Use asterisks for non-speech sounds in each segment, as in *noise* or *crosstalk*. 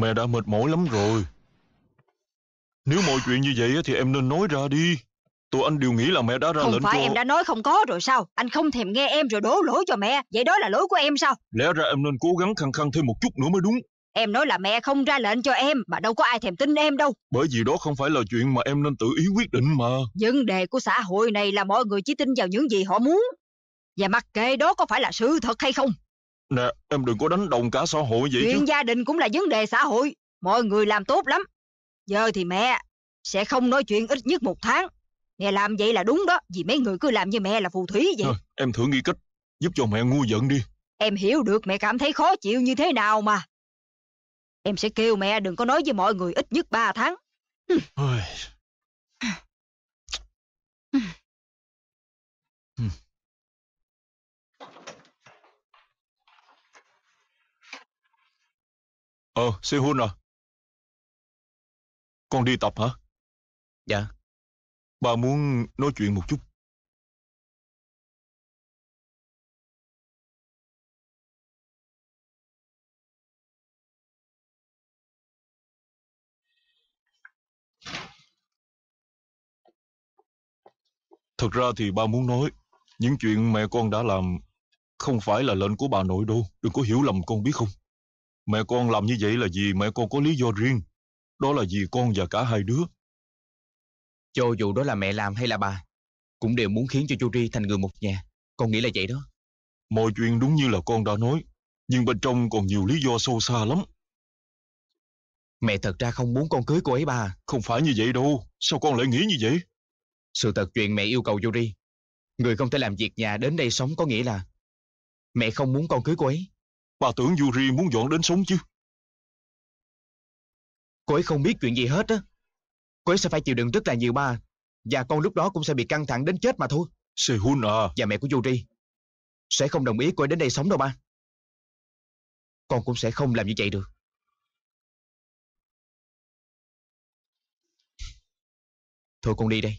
Mẹ đã mệt mỏi lắm rồi. Nếu mọi chuyện như vậy thì em nên nói ra đi. Tụi anh đều nghĩ là mẹ đã ra không lệnh cho... Không phải em đã nói không có rồi sao? Anh không thèm nghe em rồi đổ lỗi cho mẹ. Vậy đó là lỗi của em sao? Lẽ ra em nên cố gắng khăng khăng thêm một chút nữa mới đúng. Em nói là mẹ không ra lệnh cho em mà đâu có ai thèm tin em đâu. Bởi vì đó không phải là chuyện mà em nên tự ý quyết định mà. Vấn đề của xã hội này là mọi người chỉ tin vào những gì họ muốn. Và mặc kệ đó có phải là sự thật hay không. Nè, em đừng có đánh đồng cả xã hội vậy Chuyện chứ. gia đình cũng là vấn đề xã hội. Mọi người làm tốt lắm. Giờ thì mẹ sẽ không nói chuyện ít nhất một tháng. nghe làm vậy là đúng đó, vì mấy người cứ làm như mẹ là phù thủy vậy. À, em thử nghi cách giúp cho mẹ ngu giận đi. Em hiểu được mẹ cảm thấy khó chịu như thế nào mà. Em sẽ kêu mẹ đừng có nói với mọi người ít nhất ba tháng. Ờ, Sehun à? Con đi tập hả? Dạ. Bà muốn nói chuyện một chút. Thật ra thì ba muốn nói, những chuyện mẹ con đã làm không phải là lệnh của bà nội đâu, đừng có hiểu lầm con biết không. Mẹ con làm như vậy là vì mẹ con có lý do riêng. Đó là vì con và cả hai đứa. Cho dù đó là mẹ làm hay là bà, cũng đều muốn khiến cho chú Ri thành người một nhà. Con nghĩ là vậy đó. Mọi chuyện đúng như là con đã nói, nhưng bên trong còn nhiều lý do sâu xa lắm. Mẹ thật ra không muốn con cưới cô ấy bà. Không phải như vậy đâu, sao con lại nghĩ như vậy? Sự thật chuyện mẹ yêu cầu Yuri. Người không thể làm việc nhà đến đây sống có nghĩa là mẹ không muốn con cưới cô ấy. Bà tưởng Yuri muốn dọn đến sống chứ. Cô ấy không biết chuyện gì hết á. Cô ấy sẽ phải chịu đựng rất là nhiều ba, Và con lúc đó cũng sẽ bị căng thẳng đến chết mà thôi. Sehun à. Và mẹ của Yuri sẽ không đồng ý cô ấy đến đây sống đâu ba. Con cũng sẽ không làm như vậy được. Thôi con đi đây.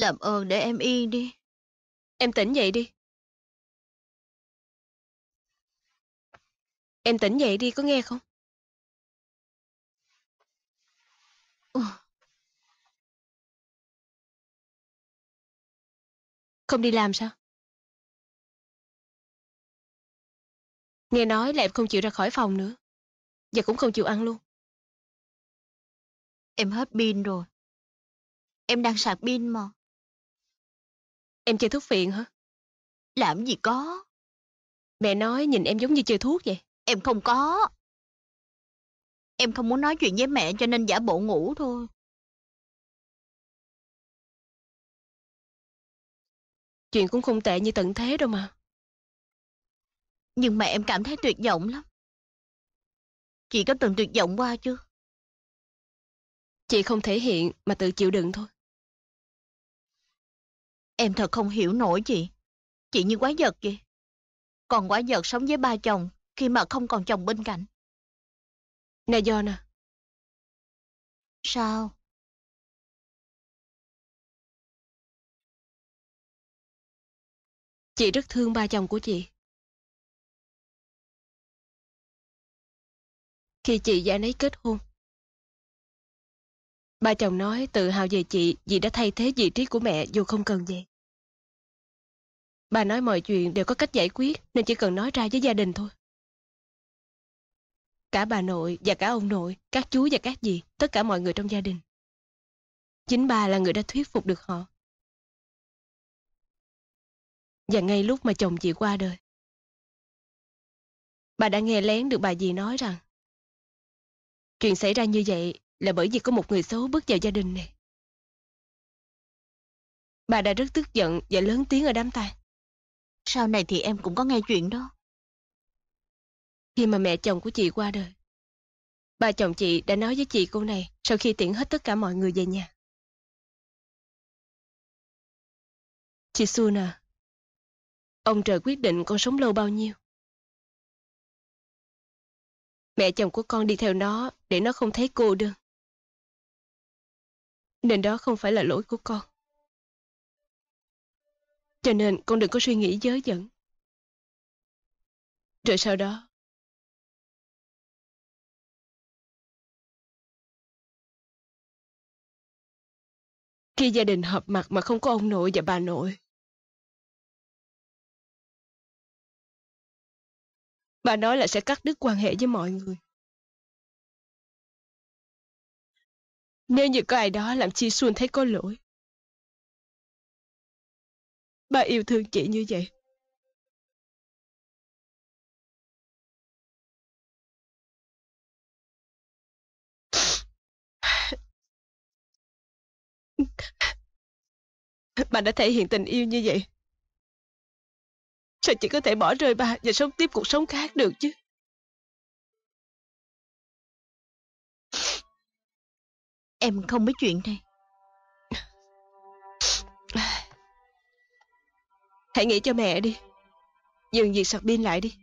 Làm ơn để em yên đi. Em tỉnh dậy đi. Em tỉnh dậy đi, có nghe không? Không đi làm sao? Nghe nói là em không chịu ra khỏi phòng nữa. Và cũng không chịu ăn luôn. Em hết pin rồi. Em đang sạc pin mà. Em chơi thuốc phiện hả? Làm gì có. Mẹ nói nhìn em giống như chơi thuốc vậy. Em không có. Em không muốn nói chuyện với mẹ cho nên giả bộ ngủ thôi. Chuyện cũng không tệ như tận thế đâu mà. Nhưng mà em cảm thấy tuyệt vọng lắm. Chị có từng tuyệt vọng qua chưa? Chị không thể hiện mà tự chịu đựng thôi. Em thật không hiểu nổi chị. Chị như quá giật vậy. Còn quá giật sống với ba chồng khi mà không còn chồng bên cạnh. Nè John à. Sao? Chị rất thương ba chồng của chị. Khi chị và anh ấy kết hôn, Ba chồng nói tự hào về chị vì đã thay thế vị trí của mẹ dù không cần vậy. Bà nói mọi chuyện đều có cách giải quyết nên chỉ cần nói ra với gia đình thôi. Cả bà nội và cả ông nội, các chú và các dì, tất cả mọi người trong gia đình. Chính bà là người đã thuyết phục được họ. Và ngay lúc mà chồng chị qua đời, bà đã nghe lén được bà dì nói rằng chuyện xảy ra như vậy là bởi vì có một người xấu bước vào gia đình này. Bà đã rất tức giận và lớn tiếng ở đám tang. Sau này thì em cũng có nghe chuyện đó. Khi mà mẹ chồng của chị qua đời, bà chồng chị đã nói với chị cô này sau khi tiễn hết tất cả mọi người về nhà. Chị Suna, ông trời quyết định con sống lâu bao nhiêu. Mẹ chồng của con đi theo nó để nó không thấy cô đơn nên đó không phải là lỗi của con. Cho nên con đừng có suy nghĩ dớ dẫn. Rồi sau đó, khi gia đình họp mặt mà không có ông nội và bà nội, bà nói là sẽ cắt đứt quan hệ với mọi người. Nếu như có ai đó làm chị Xuân thấy có lỗi. Ba yêu thương chị như vậy. Bà đã thể hiện tình yêu như vậy. Sao chị có thể bỏ rơi ba và sống tiếp cuộc sống khác được chứ? Em không biết chuyện này. Hãy nghĩ cho mẹ đi. Dừng việc sạc pin lại đi.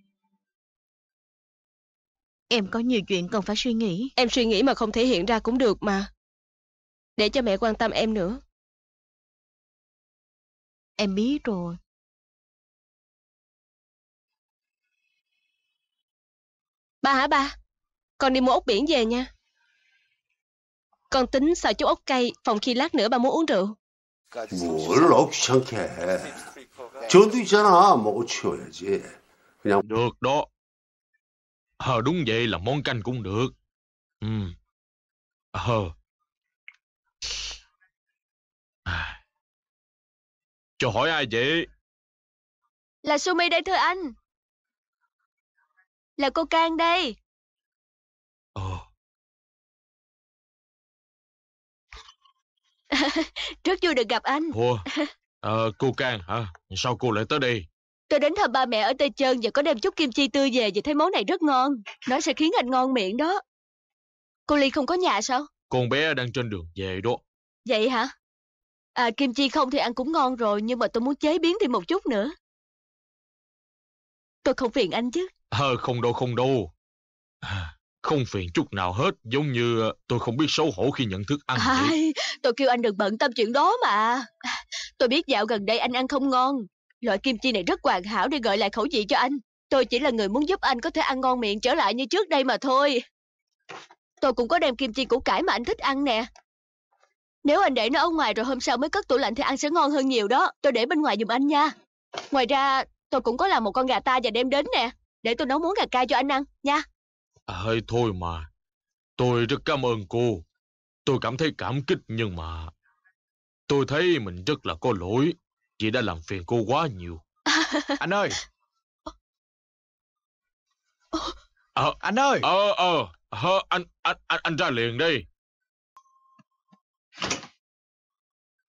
Em có nhiều chuyện cần phải suy nghĩ. Em suy nghĩ mà không thể hiện ra cũng được mà. Để cho mẹ quan tâm em nữa. Em biết rồi. Ba hả ba? Con đi mua ốc biển về nha. Con tính xào chút ốc cay, phòng khi lát nữa bà muốn uống rượu. 뭘 억지않게 해. 전도 있잖아. 먹어치워야지. 그냥 Được đó. hờ đúng vậy là món canh cũng được. Ừ. Ờ. À. Cho hỏi ai vậy? Là Sumi đây thưa anh. Là cô Can đây. Ờ. *laughs* Rất vui được gặp anh. Ủa, à, ờ, cô Can hả? Sao cô lại tới đây? Tôi đến thăm ba mẹ ở Tây Trơn và có đem chút kim chi tươi về vì thấy món này rất ngon. Nó sẽ khiến anh ngon miệng đó. Cô Ly không có nhà sao? Con bé đang trên đường về đó. Vậy hả? À, kim chi không thì ăn cũng ngon rồi, nhưng mà tôi muốn chế biến thêm một chút nữa. Tôi không phiền anh chứ. Ờ, à, không đâu, không đâu. Không phiền chút nào hết, giống như ờ, tôi không biết xấu hổ khi nhận thức ăn à, Tôi kêu anh đừng bận tâm chuyện đó mà. Tôi biết dạo gần đây anh ăn không ngon. Loại kim chi này rất hoàn hảo để gợi lại khẩu vị cho anh. Tôi chỉ là người muốn giúp anh có thể ăn ngon miệng trở lại như trước đây mà thôi. Tôi cũng có đem kim chi củ cải mà anh thích ăn nè. Nếu anh để nó ở ngoài rồi hôm sau mới cất tủ lạnh thì ăn sẽ ngon hơn nhiều đó. Tôi để bên ngoài giùm anh nha. Ngoài ra, tôi cũng có làm một con gà ta và đem đến nè. Để tôi nấu món gà cay cho anh ăn, nha. À, hơi thôi mà. Tôi rất cảm ơn cô. Tôi cảm thấy cảm kích nhưng mà... Tôi thấy mình rất là có lỗi. Chị đã làm phiền cô quá nhiều. *laughs* anh ơi! Ờ, anh ơi! Ờ, ờ, ờ anh, anh, anh, anh ra liền đi.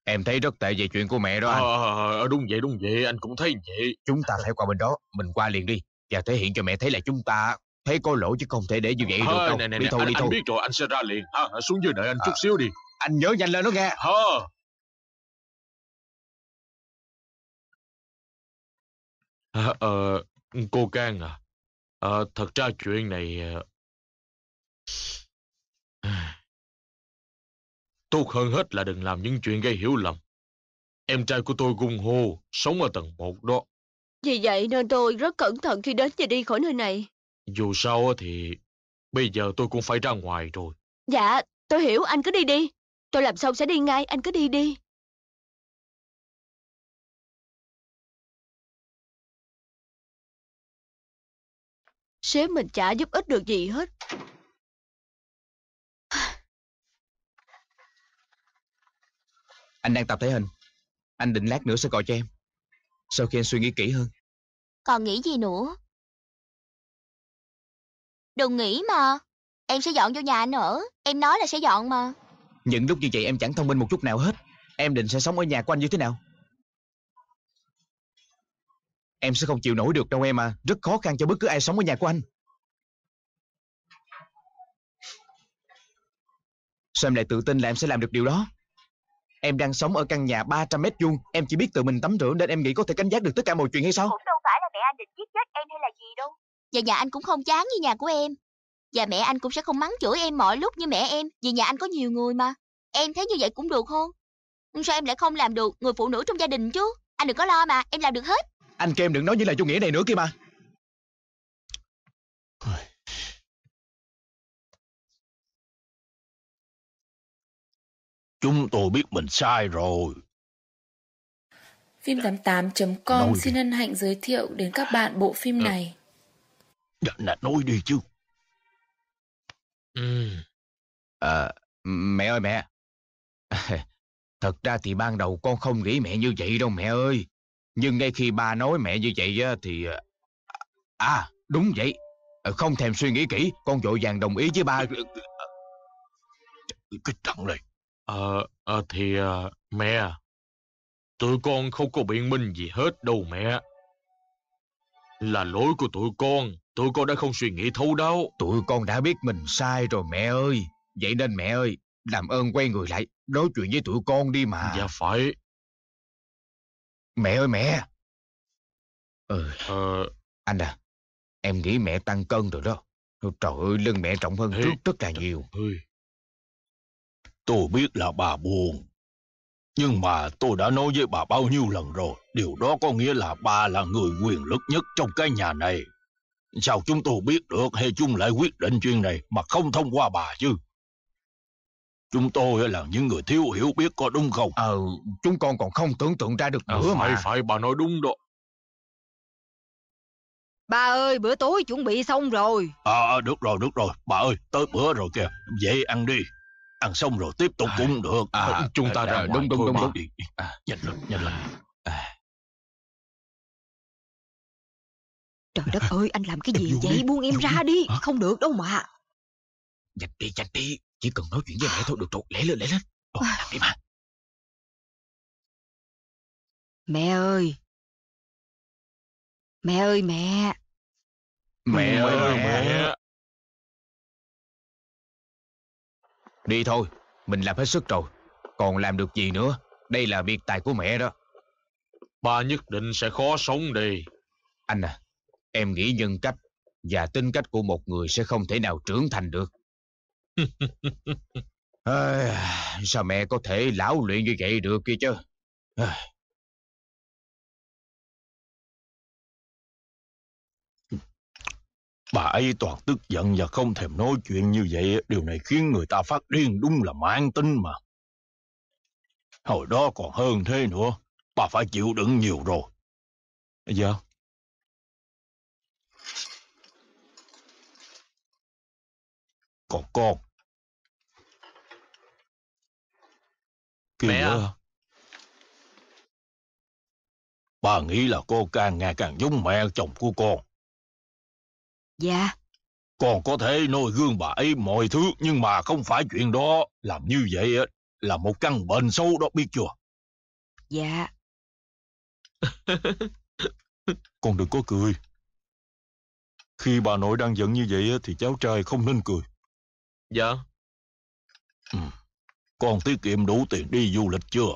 Em thấy rất tệ về chuyện của mẹ đó anh. Ờ, à, đúng vậy, đúng vậy, anh cũng thấy vậy. Chúng ta phải qua bên đó, mình qua liền đi. Và thể hiện cho mẹ thấy là chúng ta thấy có lỗi chứ không thể để như vậy được đâu. Nè, nè, đi thôi, anh, đi anh thôi. Anh biết rồi, anh sẽ ra liền. Ha, xuống dưới đợi anh à, chút xíu đi. Anh nhớ nhanh lên đó nghe. Ha. À, à, cô Cang à, à, thật ra chuyện này... À, tốt hơn hết là đừng làm những chuyện gây hiểu lầm. Em trai của tôi gung hô, sống ở tầng một đó. Vì vậy nên tôi rất cẩn thận khi đến và đi khỏi nơi này. Dù sao thì bây giờ tôi cũng phải ra ngoài rồi. Dạ, tôi hiểu, anh cứ đi đi. Tôi làm xong sẽ đi ngay, anh cứ đi đi. Sếp mình chả giúp ích được gì hết. Anh đang tập thể hình. Anh định lát nữa sẽ gọi cho em. Sau khi anh suy nghĩ kỹ hơn. Còn nghĩ gì nữa? Đừng nghĩ mà. Em sẽ dọn vô nhà anh ở. Em nói là sẽ dọn mà. Những lúc như vậy em chẳng thông minh một chút nào hết. Em định sẽ sống ở nhà của anh như thế nào? Em sẽ không chịu nổi được đâu em à. Rất khó khăn cho bất cứ ai sống ở nhà của anh. Sao em lại tự tin là em sẽ làm được điều đó? Em đang sống ở căn nhà 300 mét vuông, em chỉ biết tự mình tắm rửa nên em nghĩ có thể cảnh giác được tất cả mọi chuyện hay sao? Cũng đâu phải là mẹ anh định giết chết em hay là gì đâu. Và nhà anh cũng không chán như nhà của em. Và mẹ anh cũng sẽ không mắng chửi em mọi lúc như mẹ em, vì nhà anh có nhiều người mà. Em thấy như vậy cũng được không? Ừ, sao em lại không làm được người phụ nữ trong gia đình chứ? Anh đừng có lo mà, em làm được hết. Anh kêu em đừng nói như là chủ nghĩa này nữa kia mà. Chúng tôi biết mình sai rồi. Phim 88.com xin hân hạnh giới thiệu đến các bạn bộ phim ờ. này. Dạ là nói đi chứ. Ừ. À, mẹ ơi mẹ. *laughs* Thật ra thì ban đầu con không nghĩ mẹ như vậy đâu mẹ ơi. Nhưng ngay khi ba nói mẹ như vậy á, thì... Ờ, à, à, đúng vậy. Ờ, không thèm suy nghĩ kỹ, con vội vàng đồng ý với ba. *laughs* Cái trận này. Ờ, à, à, thì à, mẹ, tụi con không có biện minh gì hết đâu mẹ. Là lỗi của tụi con Tụi con đã không suy nghĩ thấu đâu. Tụi con đã biết mình sai rồi mẹ ơi. Vậy nên mẹ ơi, làm ơn quay người lại, nói chuyện với tụi con đi mà. Dạ phải. Mẹ ơi mẹ. Ừ. Ờ... Anh à, em nghĩ mẹ tăng cân rồi đó. Trời ơi, lưng mẹ trọng hơn Ê, trước rất là nhiều. Ơi. Tôi biết là bà buồn. Nhưng mà tôi đã nói với bà bao nhiêu lần rồi. Điều đó có nghĩa là bà là người quyền lực nhất trong cái nhà này. Sao chúng tôi biết được hay chung lại quyết định chuyện này mà không thông qua bà chứ? Chúng tôi là những người thiếu hiểu biết có đúng không? Ờ, chúng con còn không tưởng tượng ra được ờ, nữa à, mà. Phải phải, bà nói đúng đó. Bà ơi, bữa tối chuẩn bị xong rồi. À, được rồi, được rồi. Bà ơi, tới bữa rồi kìa. Vậy ăn đi. Ăn xong rồi tiếp tục à, cũng được. À, chúng ta à, ra, à, đúng, đúng, đúng, đúng. À, nhanh lên, nhanh lên. À. Trời đất ơi, anh làm cái gì vậy? Đi. Buông em Điều ra đi. đi. Không được đâu mà. Nhanh đi, nhanh đi. Chỉ cần nói chuyện với mẹ thôi được rồi. Lẹ lên, lẹ lên. Ồ, làm đi mà. Mẹ ơi. Mẹ ơi, mẹ. Mẹ ơi, mẹ. Đi thôi, mình làm hết sức rồi. Còn làm được gì nữa? Đây là biệt tài của mẹ đó. Ba nhất định sẽ khó sống đi. Anh à, Em nghĩ nhân cách và tính cách của một người sẽ không thể nào trưởng thành được. à, *laughs* sao mẹ có thể lão luyện như vậy được kia chứ? À. Bà ấy toàn tức giận và không thèm nói chuyện như vậy, điều này khiến người ta phát điên đúng là mang tính mà. Hồi đó còn hơn thế nữa, bà phải chịu đựng nhiều rồi. Dạ, có con Kìa à? Bà nghĩ là cô càng ngày càng giống mẹ chồng của con Dạ Con có thể noi gương bà ấy mọi thứ Nhưng mà không phải chuyện đó Làm như vậy là một căn bệnh xấu đó biết chưa Dạ *laughs* Con đừng có cười Khi bà nội đang giận như vậy Thì cháu trai không nên cười Dạ. Ừ. Con tiết kiệm đủ tiền đi du lịch chưa?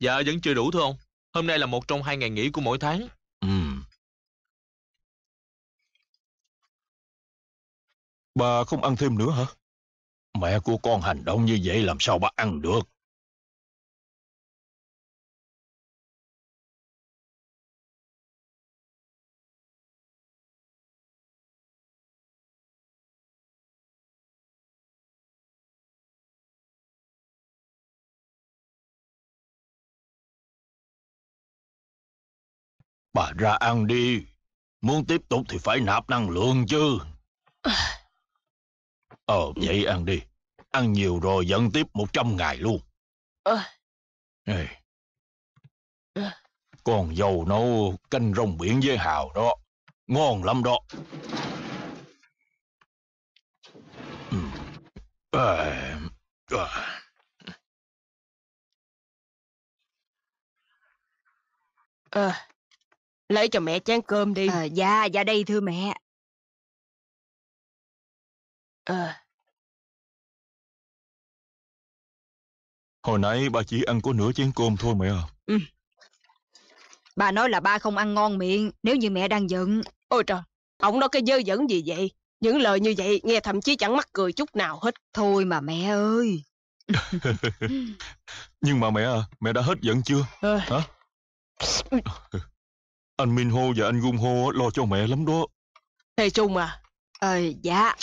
Dạ vẫn chưa đủ thôi ông. Hôm nay là một trong hai ngày nghỉ của mỗi tháng. Ừ. Bà không ăn thêm nữa hả? Mẹ của con hành động như vậy làm sao bà ăn được? Bà ra ăn đi. Muốn tiếp tục thì phải nạp năng lượng chứ. *sighs* Ờ, vậy ăn đi. Ăn nhiều rồi dẫn tiếp 100 ngày luôn. Ờ. *sighs* Ê. *sighs* Con dâu nấu canh rong biển với hào đó. Ngon lắm đó. Ừ. À, Uh. Lấy cho mẹ chén cơm đi. Ờ, dạ, dạ đây thưa mẹ. Ờ. Hồi nãy ba chỉ ăn có nửa chén cơm thôi mẹ à. Ừ. Ba nói là ba không ăn ngon miệng nếu như mẹ đang giận. Ôi trời, ông nói cái dơ dẫn gì vậy? Những lời như vậy nghe thậm chí chẳng mắc cười chút nào hết. Thôi mà mẹ ơi. *laughs* Nhưng mà mẹ à, mẹ đã hết giận chưa? Ờ. Ừ. Hả? Anh Minh Hô và anh Gung Hô lo cho mẹ lắm đó. Thầy Trung à? Ờ, dạ.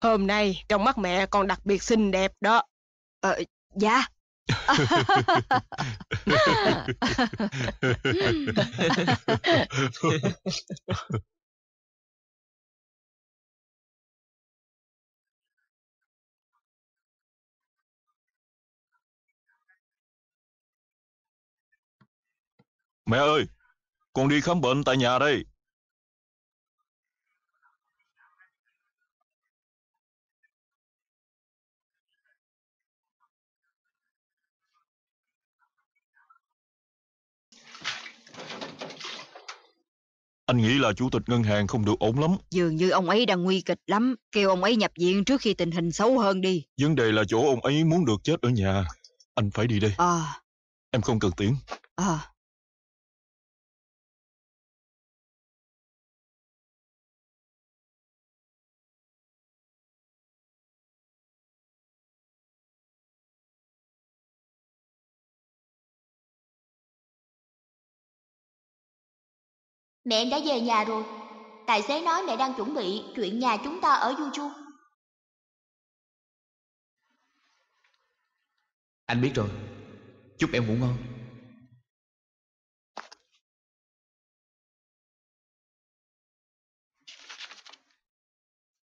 Hôm nay trong mắt mẹ còn đặc biệt xinh đẹp đó. Ờ, dạ. *laughs* mẹ ơi con đi khám bệnh tại nhà đây. Anh nghĩ là chủ tịch ngân hàng không được ổn lắm. Dường như ông ấy đang nguy kịch lắm. Kêu ông ấy nhập viện trước khi tình hình xấu hơn đi. Vấn đề là chỗ ông ấy muốn được chết ở nhà. Anh phải đi đây. À. Em không cần tiễn. À. Mẹ đã về nhà rồi. Tài xế nói mẹ đang chuẩn bị chuyện nhà chúng ta ở Du Chu. Anh biết rồi. Chúc em ngủ ngon.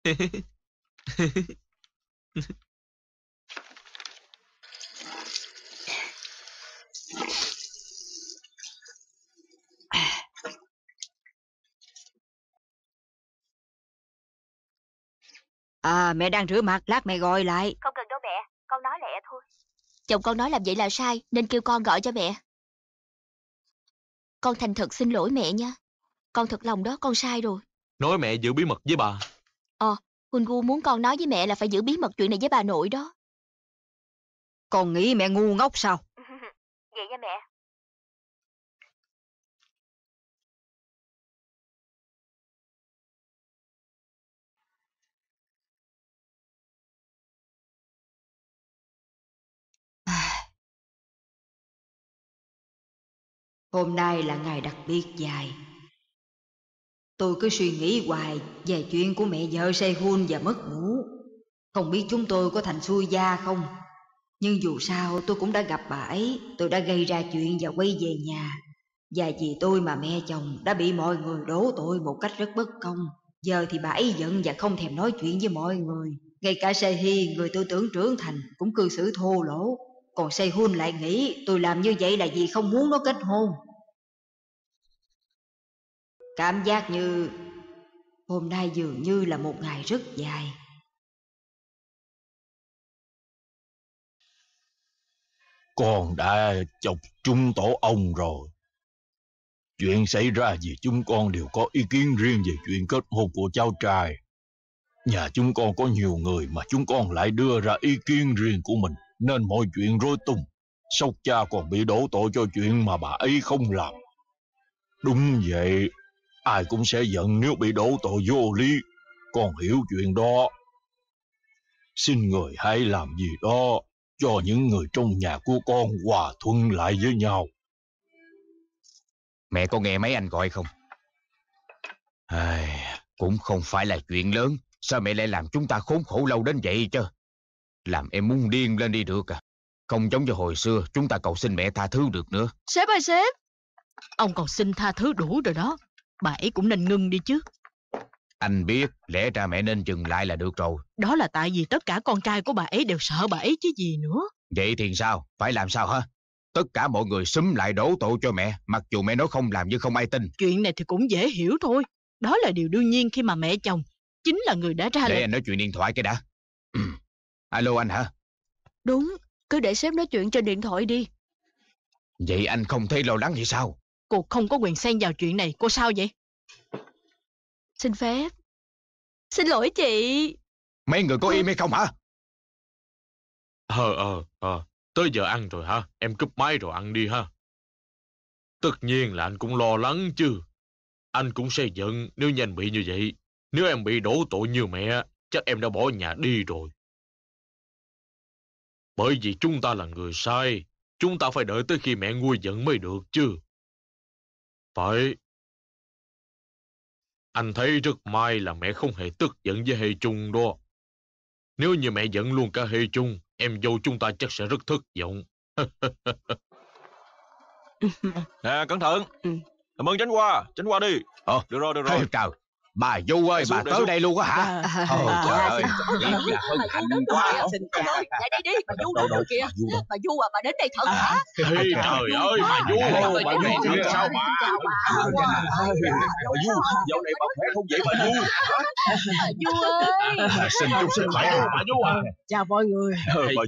*laughs* À mẹ đang rửa mặt lát mẹ gọi lại Không cần đâu mẹ Con nói lẹ thôi Chồng con nói làm vậy là sai Nên kêu con gọi cho mẹ Con thành thật xin lỗi mẹ nha Con thật lòng đó con sai rồi Nói mẹ giữ bí mật với bà Ờ à, Gu muốn con nói với mẹ là phải giữ bí mật chuyện này với bà nội đó Con nghĩ mẹ ngu ngốc sao *laughs* Vậy nha mẹ Hôm nay là ngày đặc biệt dài Tôi cứ suy nghĩ hoài về chuyện của mẹ vợ say hôn và mất ngủ Không biết chúng tôi có thành xuôi gia không Nhưng dù sao tôi cũng đã gặp bà ấy Tôi đã gây ra chuyện và quay về nhà Và vì tôi mà mẹ chồng đã bị mọi người đổ tội một cách rất bất công Giờ thì bà ấy giận và không thèm nói chuyện với mọi người Ngay cả Sehi, người tôi tưởng trưởng thành, cũng cư xử thô lỗ còn say Sehun lại nghĩ tôi làm như vậy là vì không muốn nó kết hôn Cảm giác như hôm nay dường như là một ngày rất dài Con đã chọc trung tổ ông rồi Chuyện xảy ra gì chúng con đều có ý kiến riêng về chuyện kết hôn của cháu trai Nhà chúng con có nhiều người mà chúng con lại đưa ra ý kiến riêng của mình nên mọi chuyện rối tung. Sóc cha còn bị đổ tội cho chuyện mà bà ấy không làm. Đúng vậy, ai cũng sẽ giận nếu bị đổ tội vô lý. Con hiểu chuyện đó. Xin người hãy làm gì đó cho những người trong nhà của con hòa thuận lại với nhau. Mẹ có nghe mấy anh gọi không? Ai, cũng không phải là chuyện lớn. Sao mẹ lại làm chúng ta khốn khổ lâu đến vậy chứ? Làm em muốn điên lên đi được à. Không giống như hồi xưa, chúng ta cầu xin mẹ tha thứ được nữa. Sếp ơi sếp! Ông còn xin tha thứ đủ rồi đó. Bà ấy cũng nên ngưng đi chứ. Anh biết, lẽ ra mẹ nên dừng lại là được rồi. Đó là tại vì tất cả con trai của bà ấy đều sợ bà ấy chứ gì nữa. Vậy thì sao? Phải làm sao hả? Tất cả mọi người xúm lại đổ tội cho mẹ, mặc dù mẹ nói không làm nhưng không ai tin. Chuyện này thì cũng dễ hiểu thôi. Đó là điều đương nhiên khi mà mẹ chồng chính là người đã ra Để lệnh. anh nói chuyện điện thoại cái đã. Alo anh hả? Đúng, cứ để sếp nói chuyện trên điện thoại đi. Vậy anh không thấy lo lắng thì sao? Cô không có quyền xen vào chuyện này, cô sao vậy? Xin phép. Xin lỗi chị. Mấy người có im hay không hả? Ờ, ờ, ờ. Tới giờ ăn rồi hả? Em cúp máy rồi ăn đi ha. Tất nhiên là anh cũng lo lắng chứ. Anh cũng sẽ giận nếu như anh bị như vậy. Nếu em bị đổ tội như mẹ, chắc em đã bỏ nhà đi rồi. Bởi vì chúng ta là người sai, chúng ta phải đợi tới khi mẹ nguôi giận mới được chứ. Phải. Anh thấy rất may là mẹ không hề tức giận với Hê Trung đó. Nếu như mẹ giận luôn cả Hê Trung, em dâu chúng ta chắc sẽ rất thất vọng. *laughs* nè, cẩn thận. Ừ. Cảm ơn Chánh qua Chánh qua đi. Ờ, được rồi, được rồi. chào Bà Du ơi, bà tới đây luôn á hả? Ờ, trời ơi, vậy là hân hạnh quá. Dạ đây đi, bà Du đâu rồi kìa. Bà Du à, bà đến đây thật hả? Trời ơi, bà Du, bà Du thật sao bà? Bà Du, dạo này bà khỏe không vậy bà Du? Bà Du ơi. Xin chúc sức khỏe bà Du à. Chào mọi người.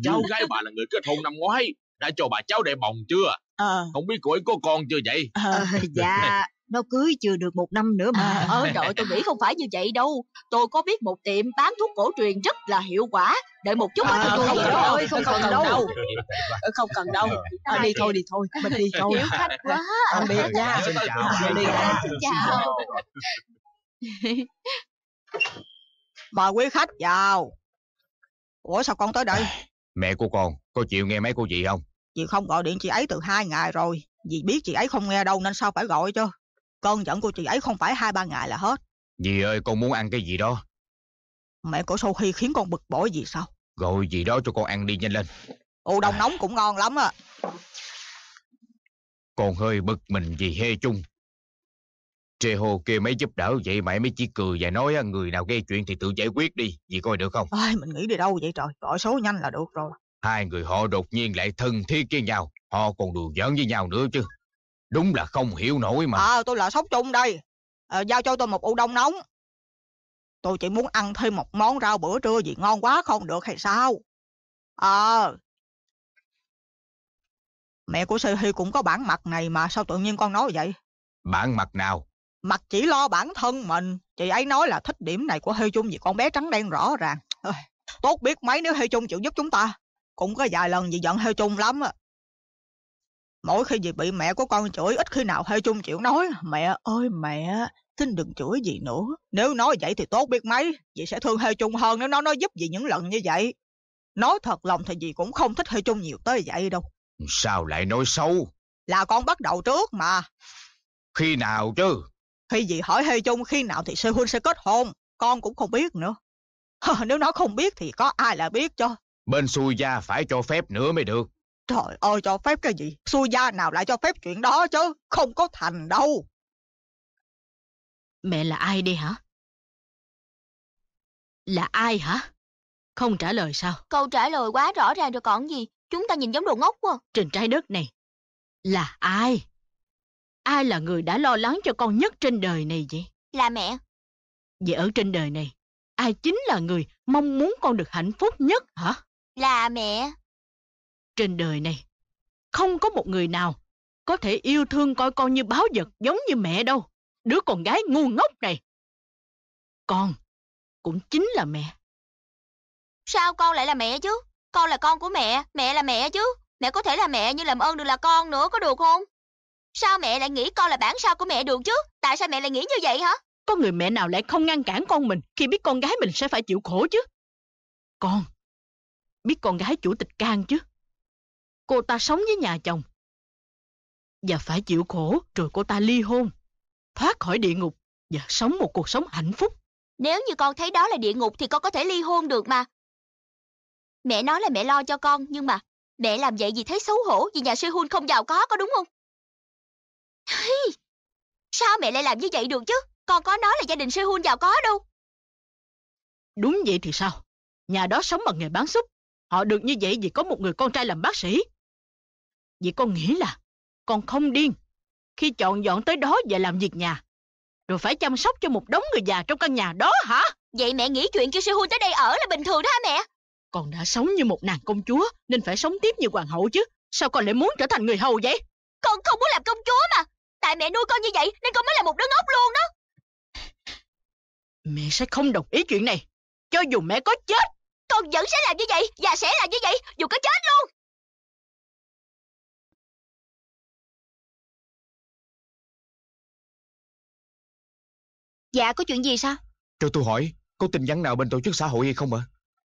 cháu gái bà là người kết hôn năm ngoái, đã cho bà cháu đẻ bồng chưa? Không biết cô ấy có con chưa vậy? Dạ, nó cưới chưa được một năm nữa mà à. ờ trời tôi nghĩ không phải như vậy đâu tôi có biết một tiệm bán thuốc cổ truyền rất là hiệu quả đợi một chút à, tôi không, không, đâu, không, không, ờ, không cần đâu, đâu. không cần đâu à, đi thôi đi thôi mình đi thôi khách quá tạm biệt ờ, nha xin chào đi chào Bà quý khách vào ủa sao con tới đây à, mẹ của con có chịu nghe mấy cô chị không chị không gọi điện chị ấy từ hai ngày rồi vì biết chị ấy không nghe đâu nên sao phải gọi chứ con giận của chị ấy không phải hai ba ngày là hết. Dì ơi, con muốn ăn cái gì đó. Mẹ của khi khiến con bực bội gì sao? Gọi gì đó cho con ăn đi nhanh lên. Ủ đông à. nóng cũng ngon lắm á. Con hơi bực mình vì hê chung. Trê hồ kia mấy giúp đỡ vậy mẹ mới chỉ cười và nói à, người nào gây chuyện thì tự giải quyết đi. gì coi được không? Ai, mình nghĩ đi đâu vậy trời. Gọi số nhanh là được rồi. Hai người họ đột nhiên lại thân thiết với nhau. Họ còn đùa giỡn với nhau nữa chứ. Đúng là không hiểu nổi mà. Ờ, à, tôi là sóc chung đây. À, giao cho tôi một ủ đông nóng. Tôi chỉ muốn ăn thêm một món rau bữa trưa gì ngon quá không được hay sao? Ờ. À, mẹ của Sư Hi cũng có bản mặt này mà sao tự nhiên con nói vậy? Bản mặt nào? Mặt chỉ lo bản thân mình. Chị ấy nói là thích điểm này của Hi Chung vì con bé trắng đen rõ ràng. Tốt biết mấy nếu Hi Chung chịu giúp chúng ta. Cũng có vài lần gì giận Hi Chung lắm á mỗi khi gì bị mẹ của con chửi ít khi nào hay chung chịu nói mẹ ơi mẹ xin đừng chửi gì nữa nếu nói vậy thì tốt biết mấy dì sẽ thương hay chung hơn nếu nó nói giúp gì những lần như vậy nói thật lòng thì dì cũng không thích hay chung nhiều tới vậy đâu sao lại nói xấu là con bắt đầu trước mà khi nào chứ khi dì hỏi hay chung khi nào thì sư huynh sẽ kết hôn con cũng không biết nữa *laughs* nếu nó không biết thì có ai là biết cho bên xui gia phải cho phép nữa mới được Trời ơi cho phép cái gì Xui gia nào lại cho phép chuyện đó chứ Không có thành đâu Mẹ là ai đi hả Là ai hả Không trả lời sao Câu trả lời quá rõ ràng rồi còn gì Chúng ta nhìn giống đồ ngốc quá Trên trái đất này Là ai Ai là người đã lo lắng cho con nhất trên đời này vậy Là mẹ Vậy ở trên đời này Ai chính là người mong muốn con được hạnh phúc nhất hả Là mẹ trên đời này, không có một người nào có thể yêu thương coi con như báo vật giống như mẹ đâu. Đứa con gái ngu ngốc này. Con cũng chính là mẹ. Sao con lại là mẹ chứ? Con là con của mẹ, mẹ là mẹ chứ. Mẹ có thể là mẹ nhưng làm ơn đừng là con nữa, có được không? Sao mẹ lại nghĩ con là bản sao của mẹ được chứ? Tại sao mẹ lại nghĩ như vậy hả? Có người mẹ nào lại không ngăn cản con mình khi biết con gái mình sẽ phải chịu khổ chứ? Con, biết con gái chủ tịch can chứ? cô ta sống với nhà chồng. Và phải chịu khổ rồi cô ta ly hôn, thoát khỏi địa ngục và sống một cuộc sống hạnh phúc. Nếu như con thấy đó là địa ngục thì con có thể ly hôn được mà. Mẹ nói là mẹ lo cho con, nhưng mà mẹ làm vậy vì thấy xấu hổ vì nhà sư Sehun không giàu có, có đúng không? sao mẹ lại làm như vậy được chứ? Con có nói là gia đình sư Sehun giàu có đâu. Đúng vậy thì sao? Nhà đó sống bằng nghề bán súp. Họ được như vậy vì có một người con trai làm bác sĩ. Vì con nghĩ là con không điên khi chọn dọn tới đó và làm việc nhà. Rồi phải chăm sóc cho một đống người già trong căn nhà đó hả? Vậy mẹ nghĩ chuyện kêu sư huynh tới đây ở là bình thường đó hả mẹ? Con đã sống như một nàng công chúa nên phải sống tiếp như hoàng hậu chứ. Sao con lại muốn trở thành người hầu vậy? Con không muốn làm công chúa mà. Tại mẹ nuôi con như vậy nên con mới là một đứa ngốc luôn đó. Mẹ sẽ không đồng ý chuyện này. Cho dù mẹ có chết. Con vẫn sẽ làm như vậy và sẽ làm như vậy dù có chết luôn. Dạ có chuyện gì sao Cho tôi hỏi Có tin nhắn nào bên tổ chức xã hội hay không ạ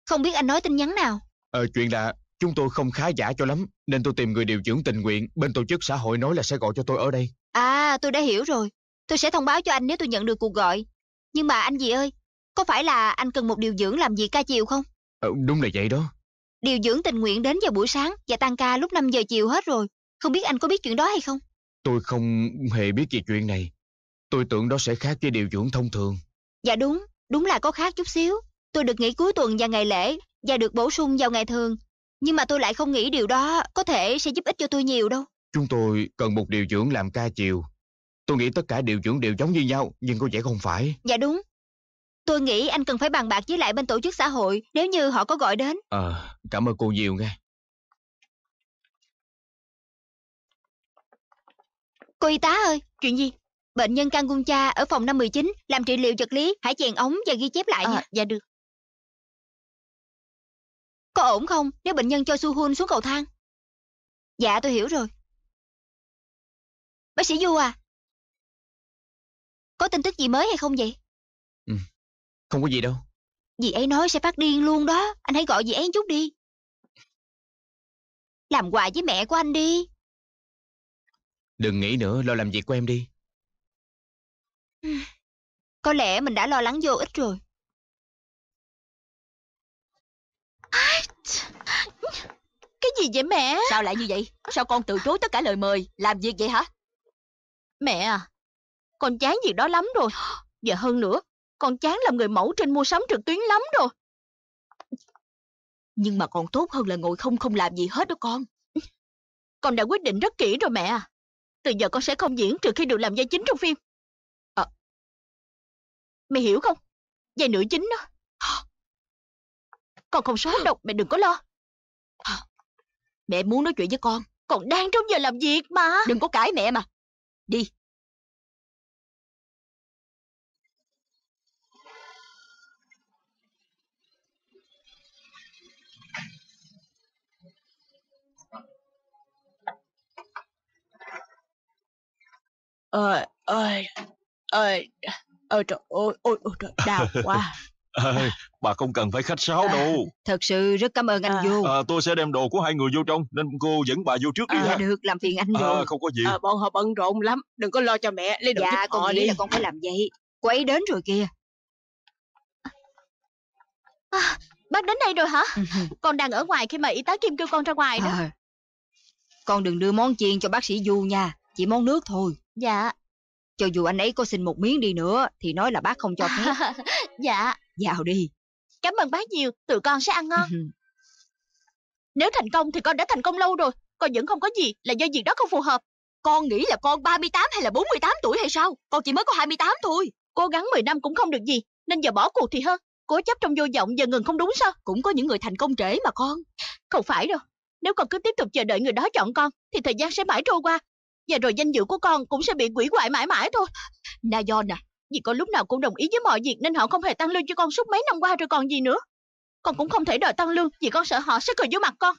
Không biết anh nói tin nhắn nào Ờ chuyện là Chúng tôi không khá giả cho lắm Nên tôi tìm người điều dưỡng tình nguyện Bên tổ chức xã hội nói là sẽ gọi cho tôi ở đây À tôi đã hiểu rồi Tôi sẽ thông báo cho anh nếu tôi nhận được cuộc gọi Nhưng mà anh gì ơi Có phải là anh cần một điều dưỡng làm việc ca chiều không ờ, Đúng là vậy đó Điều dưỡng tình nguyện đến vào buổi sáng Và tan ca lúc 5 giờ chiều hết rồi Không biết anh có biết chuyện đó hay không Tôi không hề biết gì chuyện này Tôi tưởng đó sẽ khác với điều dưỡng thông thường. Dạ đúng, đúng là có khác chút xíu. Tôi được nghỉ cuối tuần và ngày lễ và được bổ sung vào ngày thường. Nhưng mà tôi lại không nghĩ điều đó có thể sẽ giúp ích cho tôi nhiều đâu. Chúng tôi cần một điều dưỡng làm ca chiều. Tôi nghĩ tất cả điều dưỡng đều giống như nhau, nhưng có vẻ không phải. Dạ đúng. Tôi nghĩ anh cần phải bàn bạc với lại bên tổ chức xã hội nếu như họ có gọi đến. Ờ, à, cảm ơn cô nhiều nghe. Cô y tá ơi, chuyện gì? Bệnh nhân cha ở phòng 519 làm trị liệu vật lý, hãy chèn ống và ghi chép lại à, nha. Ờ, dạ được. Có ổn không nếu bệnh nhân cho Suhun xuống cầu thang? Dạ tôi hiểu rồi. Bác sĩ Du à, có tin tức gì mới hay không vậy? Ừ, không có gì đâu. Dì ấy nói sẽ phát điên luôn đó, anh hãy gọi dì ấy chút đi. Làm quà với mẹ của anh đi. Đừng nghĩ nữa, lo làm việc của em đi. Có lẽ mình đã lo lắng vô ích rồi. Cái gì vậy mẹ? Sao lại như vậy? Sao con từ chối tất cả lời mời? Làm việc vậy hả? Mẹ à, con chán việc đó lắm rồi. Và hơn nữa, con chán làm người mẫu trên mua sắm trực tuyến lắm rồi. Nhưng mà còn tốt hơn là ngồi không không làm gì hết đó con. Con đã quyết định rất kỹ rồi mẹ à. Từ giờ con sẽ không diễn trừ khi được làm vai chính trong phim mày hiểu không Giày nữ chính đó Con không sốt đâu, mẹ đừng có lo Mẹ muốn nói chuyện với con Con đang trong giờ làm việc mà Đừng có cãi mẹ mà Đi ờ, ơi ơi ơi ôi trời ôi ôi, ôi trời đau *laughs* quá à, bà không cần phải khách sáo à, đâu thật sự rất cảm ơn anh à. vô à, tôi sẽ đem đồ của hai người vô trong nên cô dẫn bà vô trước đi à, ha được làm phiền anh vô à, không có gì à, bọn họ bận rộn lắm đừng có lo cho mẹ lấy đồ dạ con nghĩ đi. là con phải làm vậy cô ấy đến rồi kìa à, bác đến đây rồi hả ừ, ừ. con đang ở ngoài khi mà y tá kim kêu con ra ngoài đó à, con đừng đưa món chiên cho bác sĩ du nha chỉ món nước thôi dạ cho dù anh ấy có xin một miếng đi nữa Thì nói là bác không cho phép *laughs* Dạ Vào đi Cảm ơn bác nhiều Tụi con sẽ ăn ngon *laughs* Nếu thành công thì con đã thành công lâu rồi Con vẫn không có gì là do việc đó không phù hợp Con nghĩ là con 38 hay là 48 tuổi hay sao Con chỉ mới có 28 thôi Cố gắng 10 năm cũng không được gì Nên giờ bỏ cuộc thì hơn Cố chấp trong vô vọng giờ ngừng không đúng sao Cũng có những người thành công trễ mà con Không phải đâu Nếu con cứ tiếp tục chờ đợi người đó chọn con Thì thời gian sẽ mãi trôi qua và rồi danh dự của con cũng sẽ bị quỷ hoại mãi mãi thôi Na do nè Vì con lúc nào cũng đồng ý với mọi việc Nên họ không hề tăng lương cho con suốt mấy năm qua rồi còn gì nữa Con cũng không thể đòi tăng lương Vì con sợ họ sẽ cười dưới mặt con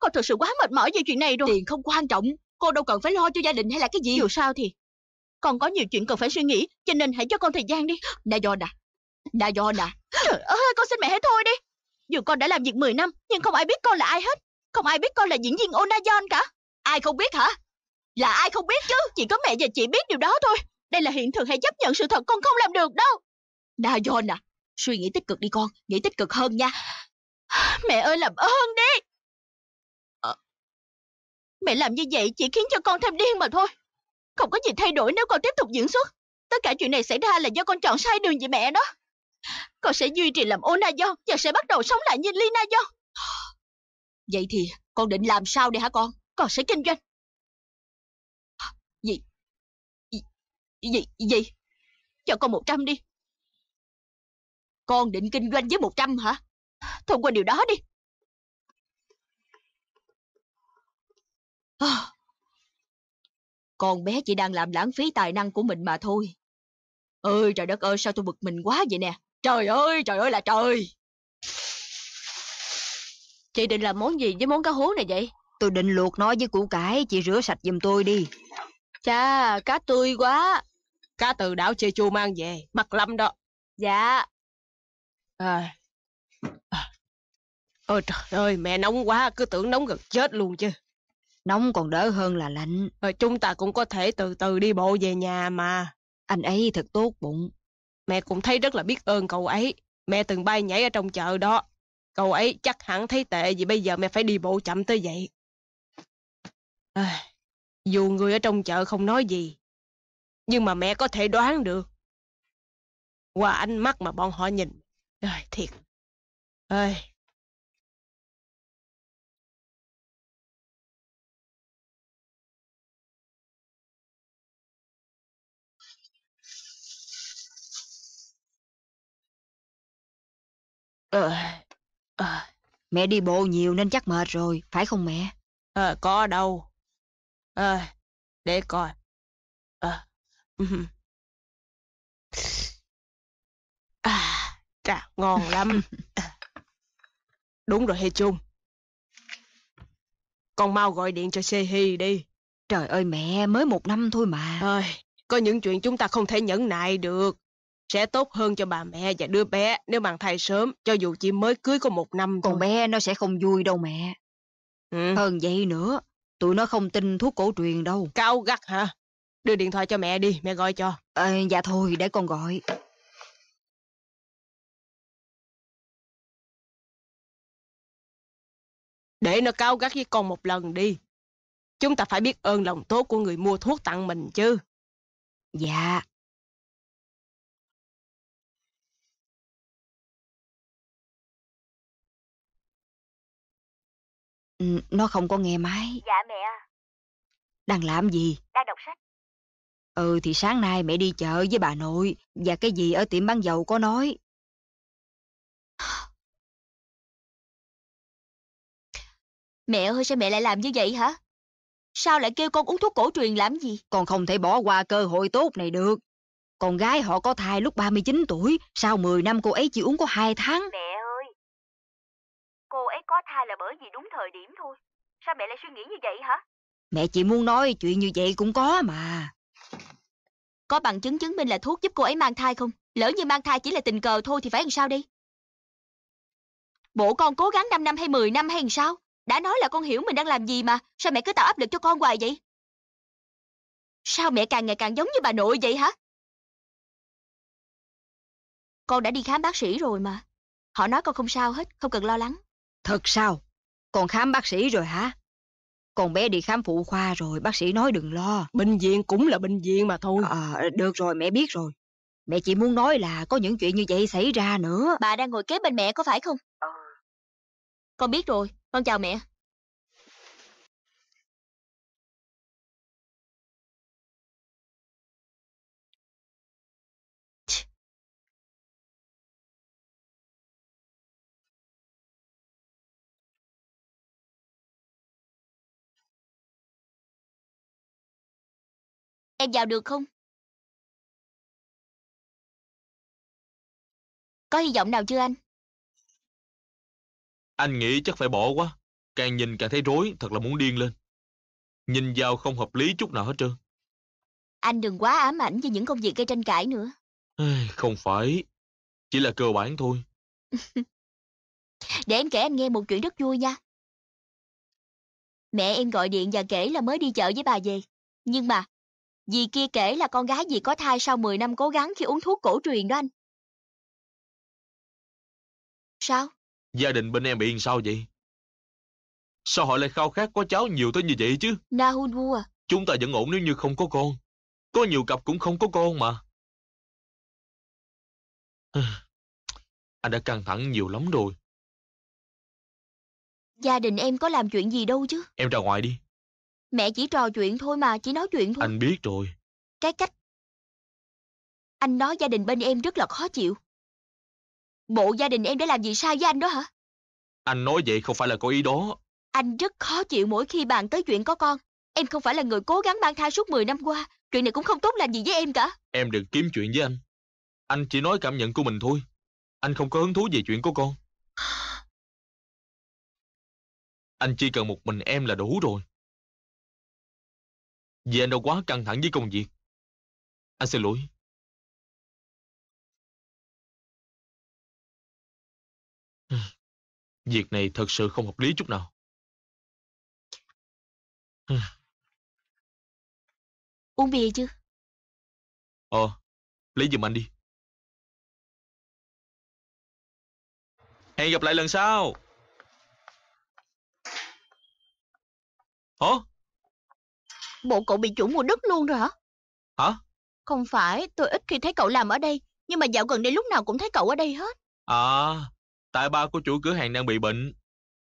Con thực sự quá mệt mỏi về chuyện này rồi Tiền không quan trọng Cô đâu cần phải lo cho gia đình hay là cái gì Dù sao thì Con có nhiều chuyện cần phải suy nghĩ Cho nên hãy cho con thời gian đi Na do nè Na do nè Trời ơi con xin mẹ hãy thôi đi Dù con đã làm việc 10 năm Nhưng không ai biết con là ai hết Không ai biết con là diễn viên Ona Onayon cả Ai không biết hả là ai không biết chứ Chỉ có mẹ và chị biết điều đó thôi Đây là hiện thực hãy chấp nhận sự thật con không làm được đâu Na John à Suy nghĩ tích cực đi con Nghĩ tích cực hơn nha *sighs* Mẹ ơi làm ơn đi ờ. Mẹ làm như vậy chỉ khiến cho con thêm điên mà thôi Không có gì thay đổi nếu con tiếp tục diễn xuất Tất cả chuyện này xảy ra là do con chọn sai đường với mẹ đó Con sẽ duy trì làm ô na do Và sẽ bắt đầu sống lại như Lina do *sighs* Vậy thì con định làm sao đây hả con Con sẽ kinh doanh gì? Gì? Gì? Cho con một trăm đi. Con định kinh doanh với một trăm hả? Thông qua điều đó đi. À. con bé chỉ đang làm lãng phí tài năng của mình mà thôi. Ơi trời đất ơi, sao tôi bực mình quá vậy nè. Trời ơi, trời ơi là trời. Chị định làm món gì với món cá hố này vậy? Tôi định luộc nó với củ cải, chị rửa sạch giùm tôi đi. Chà, cá tươi quá. Cá từ đảo Jeju mang về, mặt lắm đó. Dạ. À. à. Ôi trời ơi, mẹ nóng quá, cứ tưởng nóng gần chết luôn chứ. Nóng còn đỡ hơn là lạnh. Rồi ờ, chúng ta cũng có thể từ từ đi bộ về nhà mà. Anh ấy thật tốt bụng. Mẹ cũng thấy rất là biết ơn cậu ấy. Mẹ từng bay nhảy ở trong chợ đó. Cậu ấy chắc hẳn thấy tệ vì bây giờ mẹ phải đi bộ chậm tới vậy. À. Dù người ở trong chợ không nói gì, nhưng mà mẹ có thể đoán được. Qua ánh mắt mà bọn họ nhìn. Trời thiệt. Ơi. Ờ, à, mẹ đi bộ nhiều nên chắc mệt rồi, phải không mẹ? Ờ, có đâu à, để coi ờ, à, à, trà ngon lắm đúng rồi hay chung con mau gọi điện cho Hy đi trời ơi mẹ mới một năm thôi mà ơi có những chuyện chúng ta không thể nhẫn nại được sẽ tốt hơn cho bà mẹ và đứa bé nếu mang thai sớm cho dù chỉ mới cưới có một năm còn thôi. bé nó sẽ không vui đâu mẹ ừ. hơn vậy nữa Tụi nó không tin thuốc cổ truyền đâu. Cao gắt hả? Đưa điện thoại cho mẹ đi, mẹ gọi cho. À, dạ thôi, để con gọi. Để nó cao gắt với con một lần đi. Chúng ta phải biết ơn lòng tốt của người mua thuốc tặng mình chứ. Dạ. Ừ, nó không có nghe máy. Dạ mẹ. Đang làm gì? Đang đọc sách. Ừ thì sáng nay mẹ đi chợ với bà nội và cái gì ở tiệm bán dầu có nói. *sighs* Mẹ ơi sao mẹ lại làm như vậy hả? Sao lại kêu con uống thuốc cổ truyền làm gì? Con không thể bỏ qua cơ hội tốt này được. Con gái họ có thai lúc 39 tuổi, sau 10 năm cô ấy chỉ uống có 2 tháng. Mẹ có thai là bởi vì đúng thời điểm thôi. Sao mẹ lại suy nghĩ như vậy hả? Mẹ chỉ muốn nói chuyện như vậy cũng có mà. Có bằng chứng chứng minh là thuốc giúp cô ấy mang thai không? Lỡ như mang thai chỉ là tình cờ thôi thì phải làm sao đi? Bộ con cố gắng 5 năm hay 10 năm hay làm sao? Đã nói là con hiểu mình đang làm gì mà. Sao mẹ cứ tạo áp lực cho con hoài vậy? Sao mẹ càng ngày càng giống như bà nội vậy hả? Con đã đi khám bác sĩ rồi mà. Họ nói con không sao hết, không cần lo lắng. Thật sao? Còn khám bác sĩ rồi hả? Con bé đi khám phụ khoa rồi, bác sĩ nói đừng lo. Bệnh viện cũng là bệnh viện mà thôi. Ờ, được rồi, mẹ biết rồi. Mẹ chỉ muốn nói là có những chuyện như vậy xảy ra nữa. Bà đang ngồi kế bên mẹ có phải không? Ờ. Con biết rồi, con chào mẹ. Em vào được không? Có hy vọng nào chưa anh? Anh nghĩ chắc phải bỏ quá. Càng nhìn càng thấy rối, thật là muốn điên lên. Nhìn vào không hợp lý chút nào hết trơn. Anh đừng quá ám ảnh với những công việc gây tranh cãi nữa. Không phải, chỉ là cơ bản thôi. *laughs* Để em kể anh nghe một chuyện rất vui nha. Mẹ em gọi điện và kể là mới đi chợ với bà về. Nhưng mà Dì kia kể là con gái dì có thai sau 10 năm cố gắng khi uống thuốc cổ truyền đó anh. Sao? Gia đình bên em bị sao vậy? Sao họ lại khao khát có cháu nhiều tới như vậy chứ? na Nahunwu à? Chúng ta vẫn ổn nếu như không có con. Có nhiều cặp cũng không có con mà. *sighs* Anh đã căng thẳng nhiều lắm rồi. Gia đình em có làm chuyện gì đâu chứ. Em ra ngoài đi. Mẹ chỉ trò chuyện thôi mà, chỉ nói chuyện thôi. Anh biết rồi. Cái cách... Anh nói gia đình bên em rất là khó chịu. Bộ gia đình em đã làm gì sai với anh đó hả? Anh nói vậy không phải là có ý đó. Anh rất khó chịu mỗi khi bạn tới chuyện có con. Em không phải là người cố gắng mang thai suốt 10 năm qua. Chuyện này cũng không tốt lành gì với em cả. Em đừng kiếm chuyện với anh. Anh chỉ nói cảm nhận của mình thôi. Anh không có hứng thú về chuyện của con. *sighs* Anh chỉ cần một mình em là đủ rồi. Vì anh đã quá căng thẳng với công việc. Anh xin lỗi. *sighs* Việc này thật sự không hợp lý chút nào. *sighs* Uống bia chứ? Ờ, lấy giùm anh đi. Hẹn gặp lại lần sau. Hả? bộ cậu bị chủ mua đất luôn rồi hả? Hả? Không phải, tôi ít khi thấy cậu làm ở đây, nhưng mà dạo gần đây lúc nào cũng thấy cậu ở đây hết. À, tại ba của chủ cửa hàng đang bị bệnh.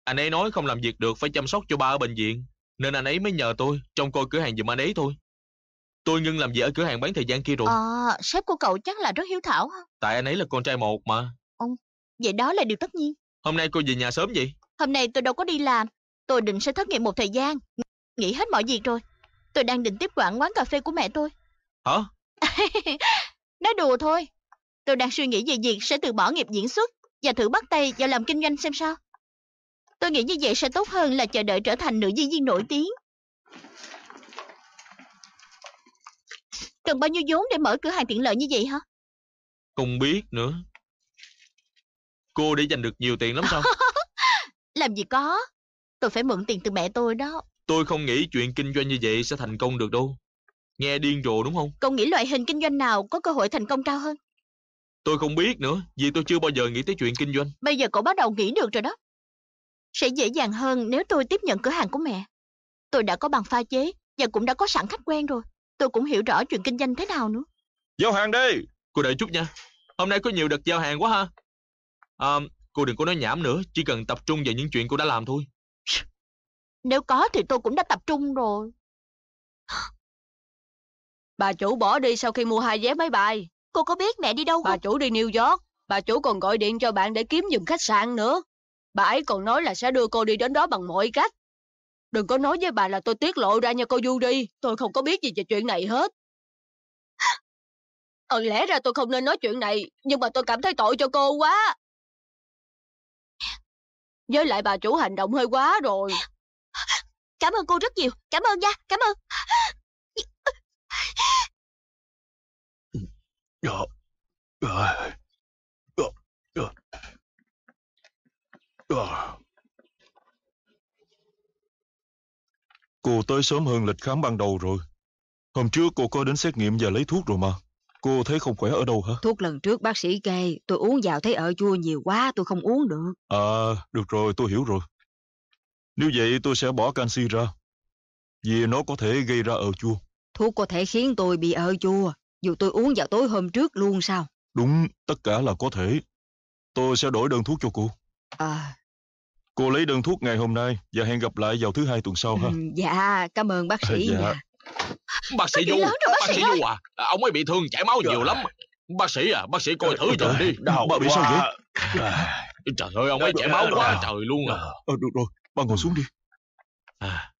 Anh ấy nói không làm việc được phải chăm sóc cho ba ở bệnh viện, nên anh ấy mới nhờ tôi trông coi cửa hàng giùm anh ấy thôi. Tôi ngưng làm việc ở cửa hàng bán thời gian kia rồi. À, sếp của cậu chắc là rất hiếu thảo ha. Tại anh ấy là con trai một mà. Ồ, vậy đó là điều tất nhiên. Hôm nay cô về nhà sớm vậy? Hôm nay tôi đâu có đi làm, tôi định sẽ thất nghiệp một thời gian, nghỉ hết mọi việc rồi. Tôi đang định tiếp quản quán cà phê của mẹ tôi Hả? *laughs* Nói đùa thôi Tôi đang suy nghĩ về việc sẽ từ bỏ nghiệp diễn xuất Và thử bắt tay vào làm kinh doanh xem sao Tôi nghĩ như vậy sẽ tốt hơn là chờ đợi trở thành nữ diễn viên nổi tiếng Cần bao nhiêu vốn để mở cửa hàng tiện lợi như vậy hả? Không biết nữa Cô để dành được nhiều tiền lắm sao? *laughs* làm gì có Tôi phải mượn tiền từ mẹ tôi đó Tôi không nghĩ chuyện kinh doanh như vậy sẽ thành công được đâu. Nghe điên rồ đúng không? Cậu nghĩ loại hình kinh doanh nào có cơ hội thành công cao hơn? Tôi không biết nữa, vì tôi chưa bao giờ nghĩ tới chuyện kinh doanh. Bây giờ cậu bắt đầu nghĩ được rồi đó. Sẽ dễ dàng hơn nếu tôi tiếp nhận cửa hàng của mẹ. Tôi đã có bằng pha chế và cũng đã có sẵn khách quen rồi. Tôi cũng hiểu rõ chuyện kinh doanh thế nào nữa. Giao hàng đi! Cô đợi chút nha. Hôm nay có nhiều đợt giao hàng quá ha. À, cô đừng có nói nhảm nữa, chỉ cần tập trung vào những chuyện cô đã làm thôi. Nếu có thì tôi cũng đã tập trung rồi. *gasps* Bà chủ bỏ đi sau khi mua hai vé máy bay. Cô có biết mẹ đi đâu không? Bà chủ đi New York. Bà chủ còn gọi điện cho bạn để kiếm giùm khách sạn nữa. Bà ấy còn nói là sẽ đưa cô đi đến đó bằng mọi cách. Đừng có nói với bà là tôi tiết lộ ra nha cô Du đi. Tôi không có biết gì về chuyện này hết. Ờ *gasps* lẽ ra tôi không nên nói chuyện này, nhưng mà tôi cảm thấy tội cho cô quá. *sighs* Với lại bà chủ hành động hơi quá rồi. Cảm ơn cô rất nhiều. Cảm ơn nha. Cảm ơn. Cô tới sớm hơn lịch khám ban đầu rồi. Hôm trước cô có đến xét nghiệm và lấy thuốc rồi mà. Cô thấy không khỏe ở đâu hả? Thuốc lần trước bác sĩ kê, tôi uống vào thấy ở chua nhiều quá, tôi không uống được. À, được rồi, tôi hiểu rồi. Nếu vậy tôi sẽ bỏ canxi ra, vì nó có thể gây ra ợ chua. Thuốc có thể khiến tôi bị ợ chua, dù tôi uống vào tối hôm trước luôn sao? Đúng, tất cả là có thể. Tôi sẽ đổi đơn thuốc cho cô. À... Cô lấy đơn thuốc ngày hôm nay và hẹn gặp lại vào thứ hai tuần sau ha. Ừ, dạ, cảm ơn bác sĩ. *laughs* dạ. Bác sĩ Du, bác sĩ Du à, ông ấy bị thương chảy máu nhiều lắm. Bác sĩ à, bác sĩ coi thử giùm đi. Đau quá bị sao vậy? Trời ơi, ông ấy chảy máu quá trời luôn à. Ờ, ờ, được rồi, ba ngồi ừ. xuống đi. À,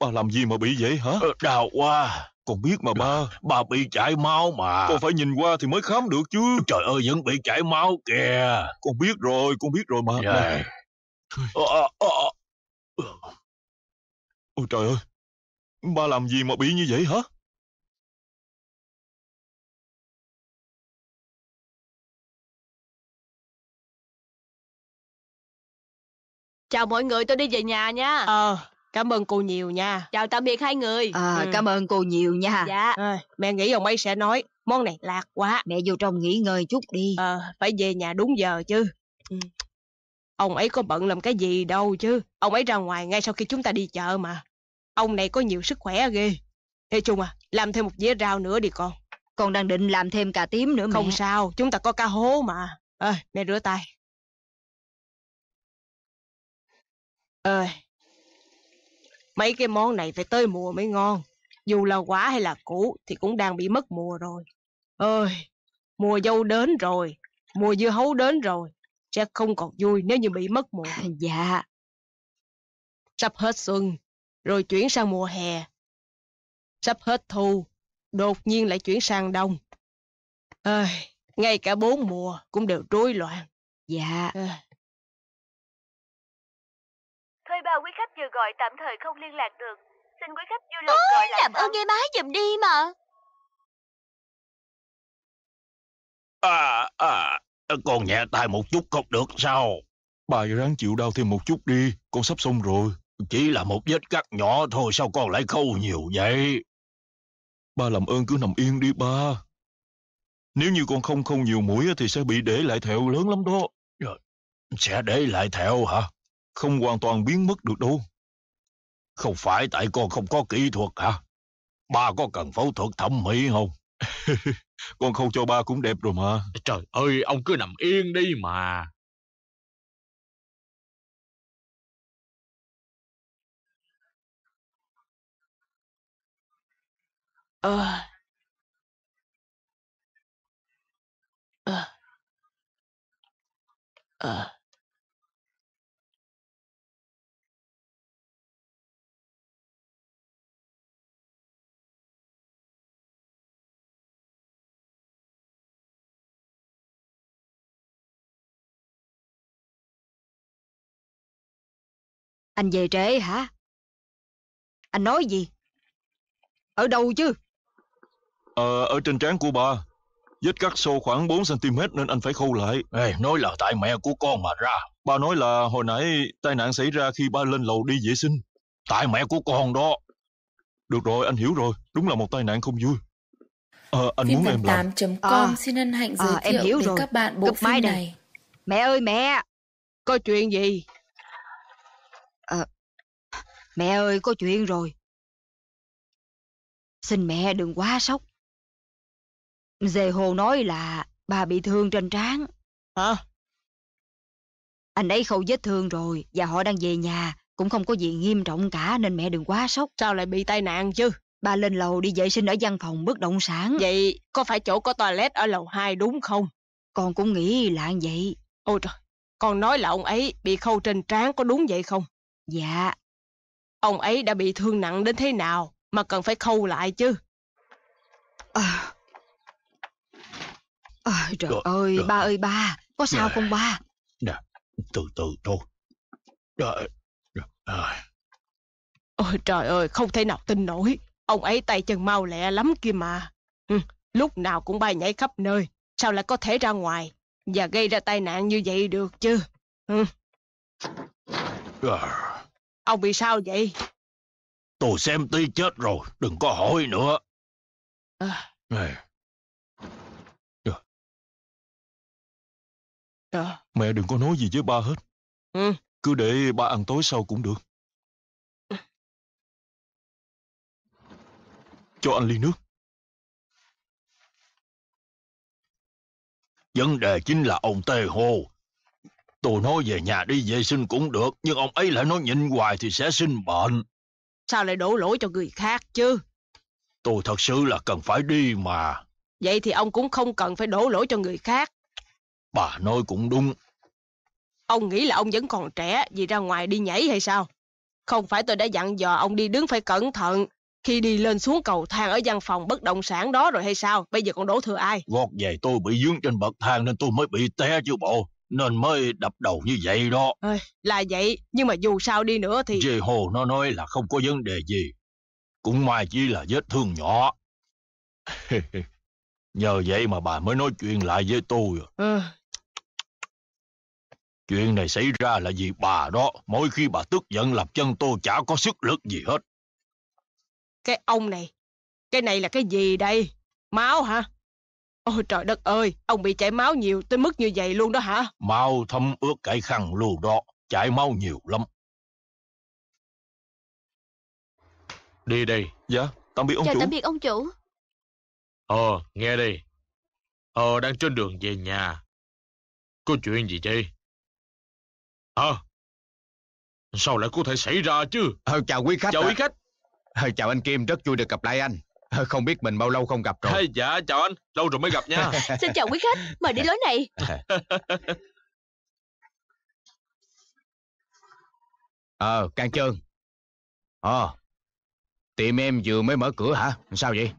ba làm gì mà bị vậy hả? Ờ, đau quá. Con biết mà ừ. ba. Bà bị chảy máu mà. Con phải nhìn qua thì mới khám được chứ. Trời ơi, vẫn bị chảy máu kìa. Con biết rồi, con biết rồi mà. Dạ. Ờ, ờ, Ôi trời ơi, ba làm gì mà bị như vậy hả? Chào mọi người, tôi đi về nhà nha. Ờ, cảm ơn cô nhiều nha. Chào tạm biệt hai người. Ờ, ừ. cảm ơn cô nhiều nha. Dạ. À, mẹ nghĩ ông ấy sẽ nói, món này lạc quá. Mẹ vô trong nghỉ ngơi chút đi. Ờ, phải về nhà đúng giờ chứ. Ừ. Ông ấy có bận làm cái gì đâu chứ. Ông ấy ra ngoài ngay sau khi chúng ta đi chợ mà. Ông này có nhiều sức khỏe ghê. thế chung à, làm thêm một dĩa rau nữa đi con. Con đang định làm thêm cà tím nữa mẹ. Không sao, chúng ta có cá hố mà. Ơi, à, mẹ rửa tay. ơi mấy cái món này phải tới mùa mới ngon dù là quả hay là củ thì cũng đang bị mất mùa rồi ơi mùa dâu đến rồi mùa dưa hấu đến rồi chắc không còn vui nếu như bị mất mùa *laughs* dạ sắp hết xuân rồi chuyển sang mùa hè sắp hết thu đột nhiên lại chuyển sang đông ơi ngay cả bốn mùa cũng đều rối loạn dạ à. giờ gọi tạm thời không liên lạc được. Xin quý khách vui lòng Ôi, gọi làm ơn nghe máy giùm đi mà. À, à, con nhẹ tay một chút không được sao? Bà ráng chịu đau thêm một chút đi, con sắp xong rồi. Chỉ là một vết cắt nhỏ thôi sao con lại khâu nhiều vậy? Ba làm ơn cứ nằm yên đi ba. Nếu như con không khâu nhiều mũi thì sẽ bị để lại thẹo lớn lắm đó. Sẽ để lại thẹo hả? không hoàn toàn biến mất được đâu. Không phải tại con không có kỹ thuật hả? Ba có cần phẫu thuật thẩm mỹ không? *laughs* con không cho ba cũng đẹp rồi mà. Trời ơi, ông cứ nằm yên đi mà. À. À. À. Anh về trễ hả? Anh nói gì? Ở đâu chứ? Ờ, ở trên trán của ba, Vết cắt sâu khoảng 4cm nên anh phải khâu lại. Ê, nói là tại mẹ của con mà ra. Ba nói là hồi nãy tai nạn xảy ra khi ba lên lầu đi vệ sinh. Tại mẹ của con đó. Được rồi, anh hiểu rồi. Đúng là một tai nạn không vui. Ờ, à, anh phim muốn em làm. 8.com à, ờ. xin ân hạnh ờ, giới à, thiệu đến rồi. các bạn bộ Cấp phim này. này. Mẹ ơi mẹ, có chuyện gì? Mẹ ơi, có chuyện rồi. Xin mẹ đừng quá sốc. dề hồ nói là bà bị thương trên trán. Hả? Anh ấy khâu vết thương rồi và họ đang về nhà. Cũng không có gì nghiêm trọng cả nên mẹ đừng quá sốc. Sao lại bị tai nạn chứ? Bà lên lầu đi vệ sinh ở văn phòng bất động sản. Vậy có phải chỗ có toilet ở lầu hai đúng không? Con cũng nghĩ là vậy. Ôi trời, con nói là ông ấy bị khâu trên trán có đúng vậy không? Dạ, Ông ấy đã bị thương nặng đến thế nào mà cần phải khâu lại chứ? À... À, trời rồi, ơi, rồi. ba ơi ba, có sao rồi. không ba? Nè, từ từ thôi. Rồi, rồi, rồi. Ôi trời ơi, không thể nào tin nổi. Ông ấy tay chân mau lẹ lắm kia mà. Ừ, lúc nào cũng bay nhảy khắp nơi. Sao lại có thể ra ngoài và gây ra tai nạn như vậy được chứ? Ừ. Ông bị sao vậy? Tôi xem tí chết rồi, đừng có hỏi nữa. À. À. Mẹ đừng có nói gì với ba hết. Ừ. Cứ để ba ăn tối sau cũng được. Cho anh ly nước. Vấn đề chính là ông Tê Hồ tôi nói về nhà đi vệ sinh cũng được, nhưng ông ấy lại nói nhịn hoài thì sẽ sinh bệnh. Sao lại đổ lỗi cho người khác chứ? Tôi thật sự là cần phải đi mà. Vậy thì ông cũng không cần phải đổ lỗi cho người khác. Bà nói cũng đúng. Ông nghĩ là ông vẫn còn trẻ vì ra ngoài đi nhảy hay sao? Không phải tôi đã dặn dò ông đi đứng phải cẩn thận khi đi lên xuống cầu thang ở văn phòng bất động sản đó rồi hay sao? Bây giờ còn đổ thừa ai? Gót giày tôi bị dướng trên bậc thang nên tôi mới bị té chứ bộ nên mới đập đầu như vậy đó. À, là vậy, nhưng mà dù sao đi nữa thì... Dì Hồ nó nói là không có vấn đề gì. Cũng may chỉ là vết thương nhỏ. *laughs* Nhờ vậy mà bà mới nói chuyện lại với tôi. À. Chuyện này xảy ra là vì bà đó. Mỗi khi bà tức giận lập chân tôi chả có sức lực gì hết. Cái ông này, cái này là cái gì đây? Máu hả? Ôi trời đất ơi, ông bị chảy máu nhiều tới mức như vậy luôn đó hả? Mau thấm ướt cái khăn lù đó, chảy máu nhiều lắm. Đi đây. Dạ, tạm biệt ông Chào chủ. Chào tạm biệt ông chủ. Ờ, nghe đi. Ờ, đang trên đường về nhà. Có chuyện gì vậy? Hả? Ờ. À, sao lại có thể xảy ra chứ? Ờ, chào quý khách. Chào à. quý khách. Ờ, chào anh Kim, rất vui được gặp lại anh. Ờ, không biết mình bao lâu không gặp rồi. dạ, chào anh. Lâu rồi mới gặp nha. *laughs* Xin chào quý khách. Mời đi lối này. *laughs* Ờ, Can Trơn. Ờ, tiệm em vừa mới mở cửa hả? Sao vậy?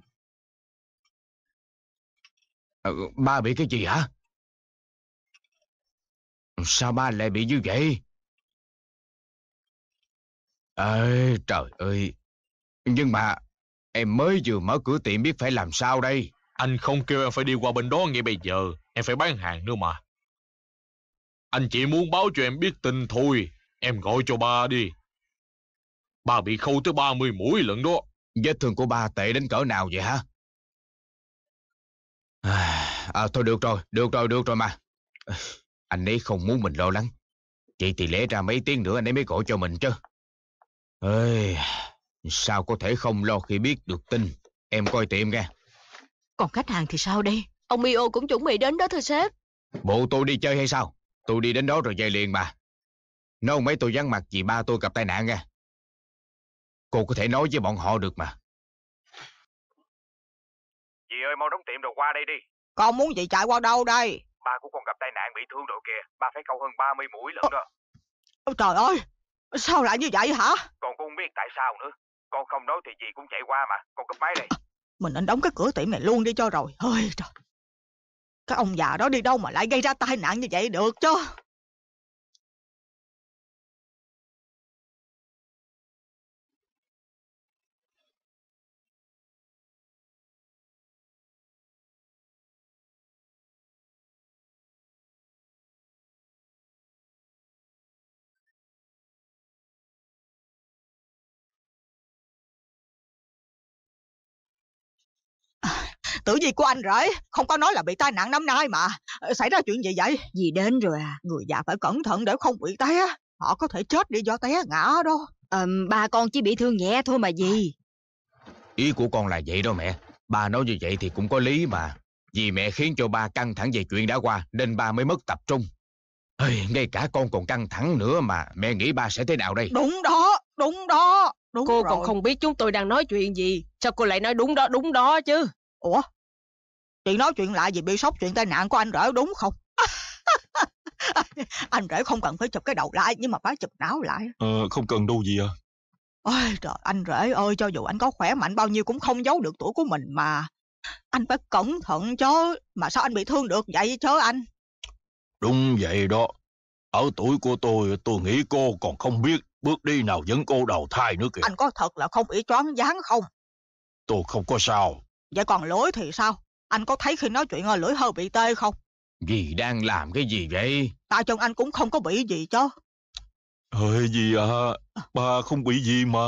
Ờ, ba bị cái gì hả? Sao ba lại bị như vậy? Ê, trời ơi. Nhưng mà Em mới vừa mở cửa tiệm biết phải làm sao đây. Anh không kêu em phải đi qua bên đó ngay bây giờ. Em phải bán hàng nữa mà. Anh chỉ muốn báo cho em biết tin thôi. Em gọi cho ba đi. Ba bị khâu tới ba mươi mũi lận đó. Vết thương của ba tệ đến cỡ nào vậy hả? *sighs* À, thôi được rồi, được rồi, được rồi mà. *sighs* Anh ấy không muốn mình lo lắng. Vậy thì lẽ ra mấy tiếng nữa anh ấy mới gọi cho mình chứ. Ơi... Sao có thể không lo khi biết được tin Em coi tiệm ra Còn khách hàng thì sao đây Ông Mio cũng chuẩn bị đến đó thưa sếp Bộ tôi đi chơi hay sao Tôi đi đến đó rồi về liền mà Nói mấy tôi vắng mặt vì ba tôi gặp tai nạn nha Cô có thể nói với bọn họ được mà chị ơi mau đóng tiệm rồi qua đây đi Con muốn gì chạy qua đâu đây Ba của con gặp tai nạn bị thương rồi kìa Ba phải câu hơn 30 mũi lận đó Ôi trời ơi Sao lại như vậy hả còn Con không biết tại sao nữa con không nói thì gì cũng chạy qua mà con cấp máy đây mình nên đóng cái cửa tiệm này luôn đi cho rồi ơi trời cái ông già đó đi đâu mà lại gây ra tai nạn như vậy được chứ Tử vi của anh rể Không có nói là bị tai nạn năm nay mà ờ, Xảy ra chuyện gì vậy Vì đến rồi à Người già phải cẩn thận để không bị té Họ có thể chết đi do té ngã đó à, Ba con chỉ bị thương nhẹ thôi mà gì Ý của con là vậy đó mẹ Ba nói như vậy thì cũng có lý mà Vì mẹ khiến cho ba căng thẳng về chuyện đã qua Nên ba mới mất tập trung Ê, ngay cả con còn căng thẳng nữa mà Mẹ nghĩ ba sẽ thế nào đây Đúng đó, đúng đó đúng Cô rồi. còn không biết chúng tôi đang nói chuyện gì Sao cô lại nói đúng đó, đúng đó chứ Ủa? Chị nói chuyện lại vì bị sốc chuyện tai nạn của anh rể đúng không? *laughs* anh rể không cần phải chụp cái đầu lại nhưng mà phải chụp não lại. Ờ, không cần đâu gì à? Ôi trời, anh rể ơi, cho dù anh có khỏe mạnh bao nhiêu cũng không giấu được tuổi của mình mà. Anh phải cẩn thận chứ, mà sao anh bị thương được vậy chứ anh? Đúng vậy đó. Ở tuổi của tôi, tôi nghĩ cô còn không biết bước đi nào dẫn cô đầu thai nữa kìa. Anh có thật là không bị choáng váng không? Tôi không có sao. Vậy còn lưỡi thì sao? Anh có thấy khi nói chuyện ở lưỡi hơi bị tê không? Dì đang làm cái gì vậy? Tại chân anh cũng không có bị gì chứ. Ơi gì à? à, ba không bị gì mà.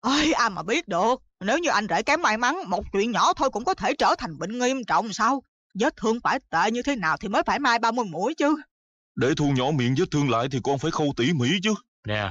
Ơi, ai mà biết được. Nếu như anh rể kém may mắn, một chuyện nhỏ thôi cũng có thể trở thành bệnh nghiêm trọng sao? Vết thương phải tệ như thế nào thì mới phải mai 30 mũi chứ. Để thu nhỏ miệng vết thương lại thì con phải khâu tỉ mỉ chứ. Nè,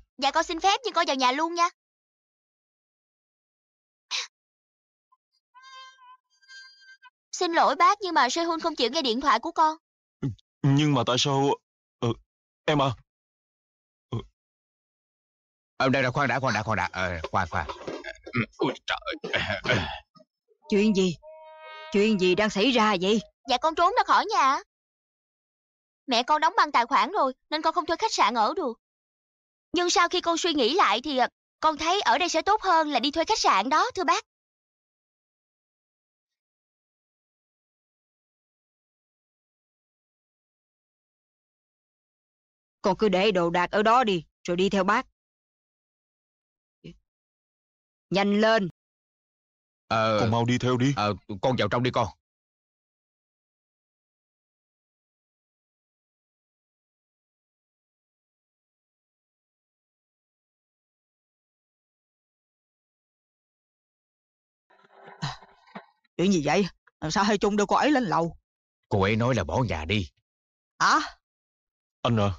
Dạ con xin phép nhưng con vào nhà luôn nha. Xin lỗi bác nhưng mà Sehun không chịu nghe điện thoại của con. Ừ, nhưng mà tại sao... Ừ, em à... Ừ. À, đây là khoan đã, khoan đã, khoan đã. À, khoan, khoan. Ừ, ôi trời. Chuyện gì? Chuyện gì đang xảy ra vậy? Dạ con trốn ra khỏi nhà. Mẹ con đóng băng tài khoản rồi nên con không thuê khách sạn ở được. Nhưng sau khi con suy nghĩ lại thì ờ, con thấy ở đây sẽ tốt hơn là đi thuê khách sạn đó, thưa bác. Con cứ để đồ đạc ở đó đi, rồi đi theo bác. Nhanh lên. À, con mau đi theo đi. À, con vào trong đi con. Chuyện gì vậy? Sao hai Chung đưa cô ấy lên lầu? Cô ấy nói là bỏ nhà đi. Hả? À? Anh à,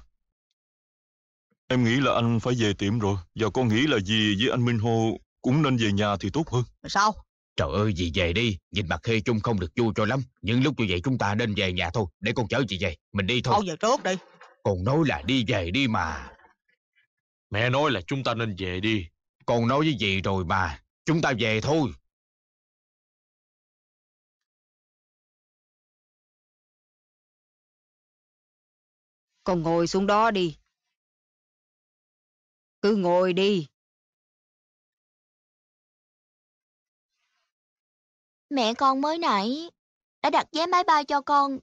em nghĩ là anh phải về tiệm rồi. Và con nghĩ là gì với anh Minh Hồ cũng nên về nhà thì tốt hơn. Sao? Trời ơi, dì về đi. Nhìn mặt Khê Chung không được vui cho lắm. Những lúc như vậy chúng ta nên về nhà thôi. Để con chở chị về. Mình đi thôi. Con về trước đi. Con nói là đi về đi mà. Mẹ nói là chúng ta nên về đi. Con nói với dì rồi mà. Chúng ta về thôi. Con ngồi xuống đó đi. Cứ ngồi đi. Mẹ con mới nãy đã đặt vé máy bay cho con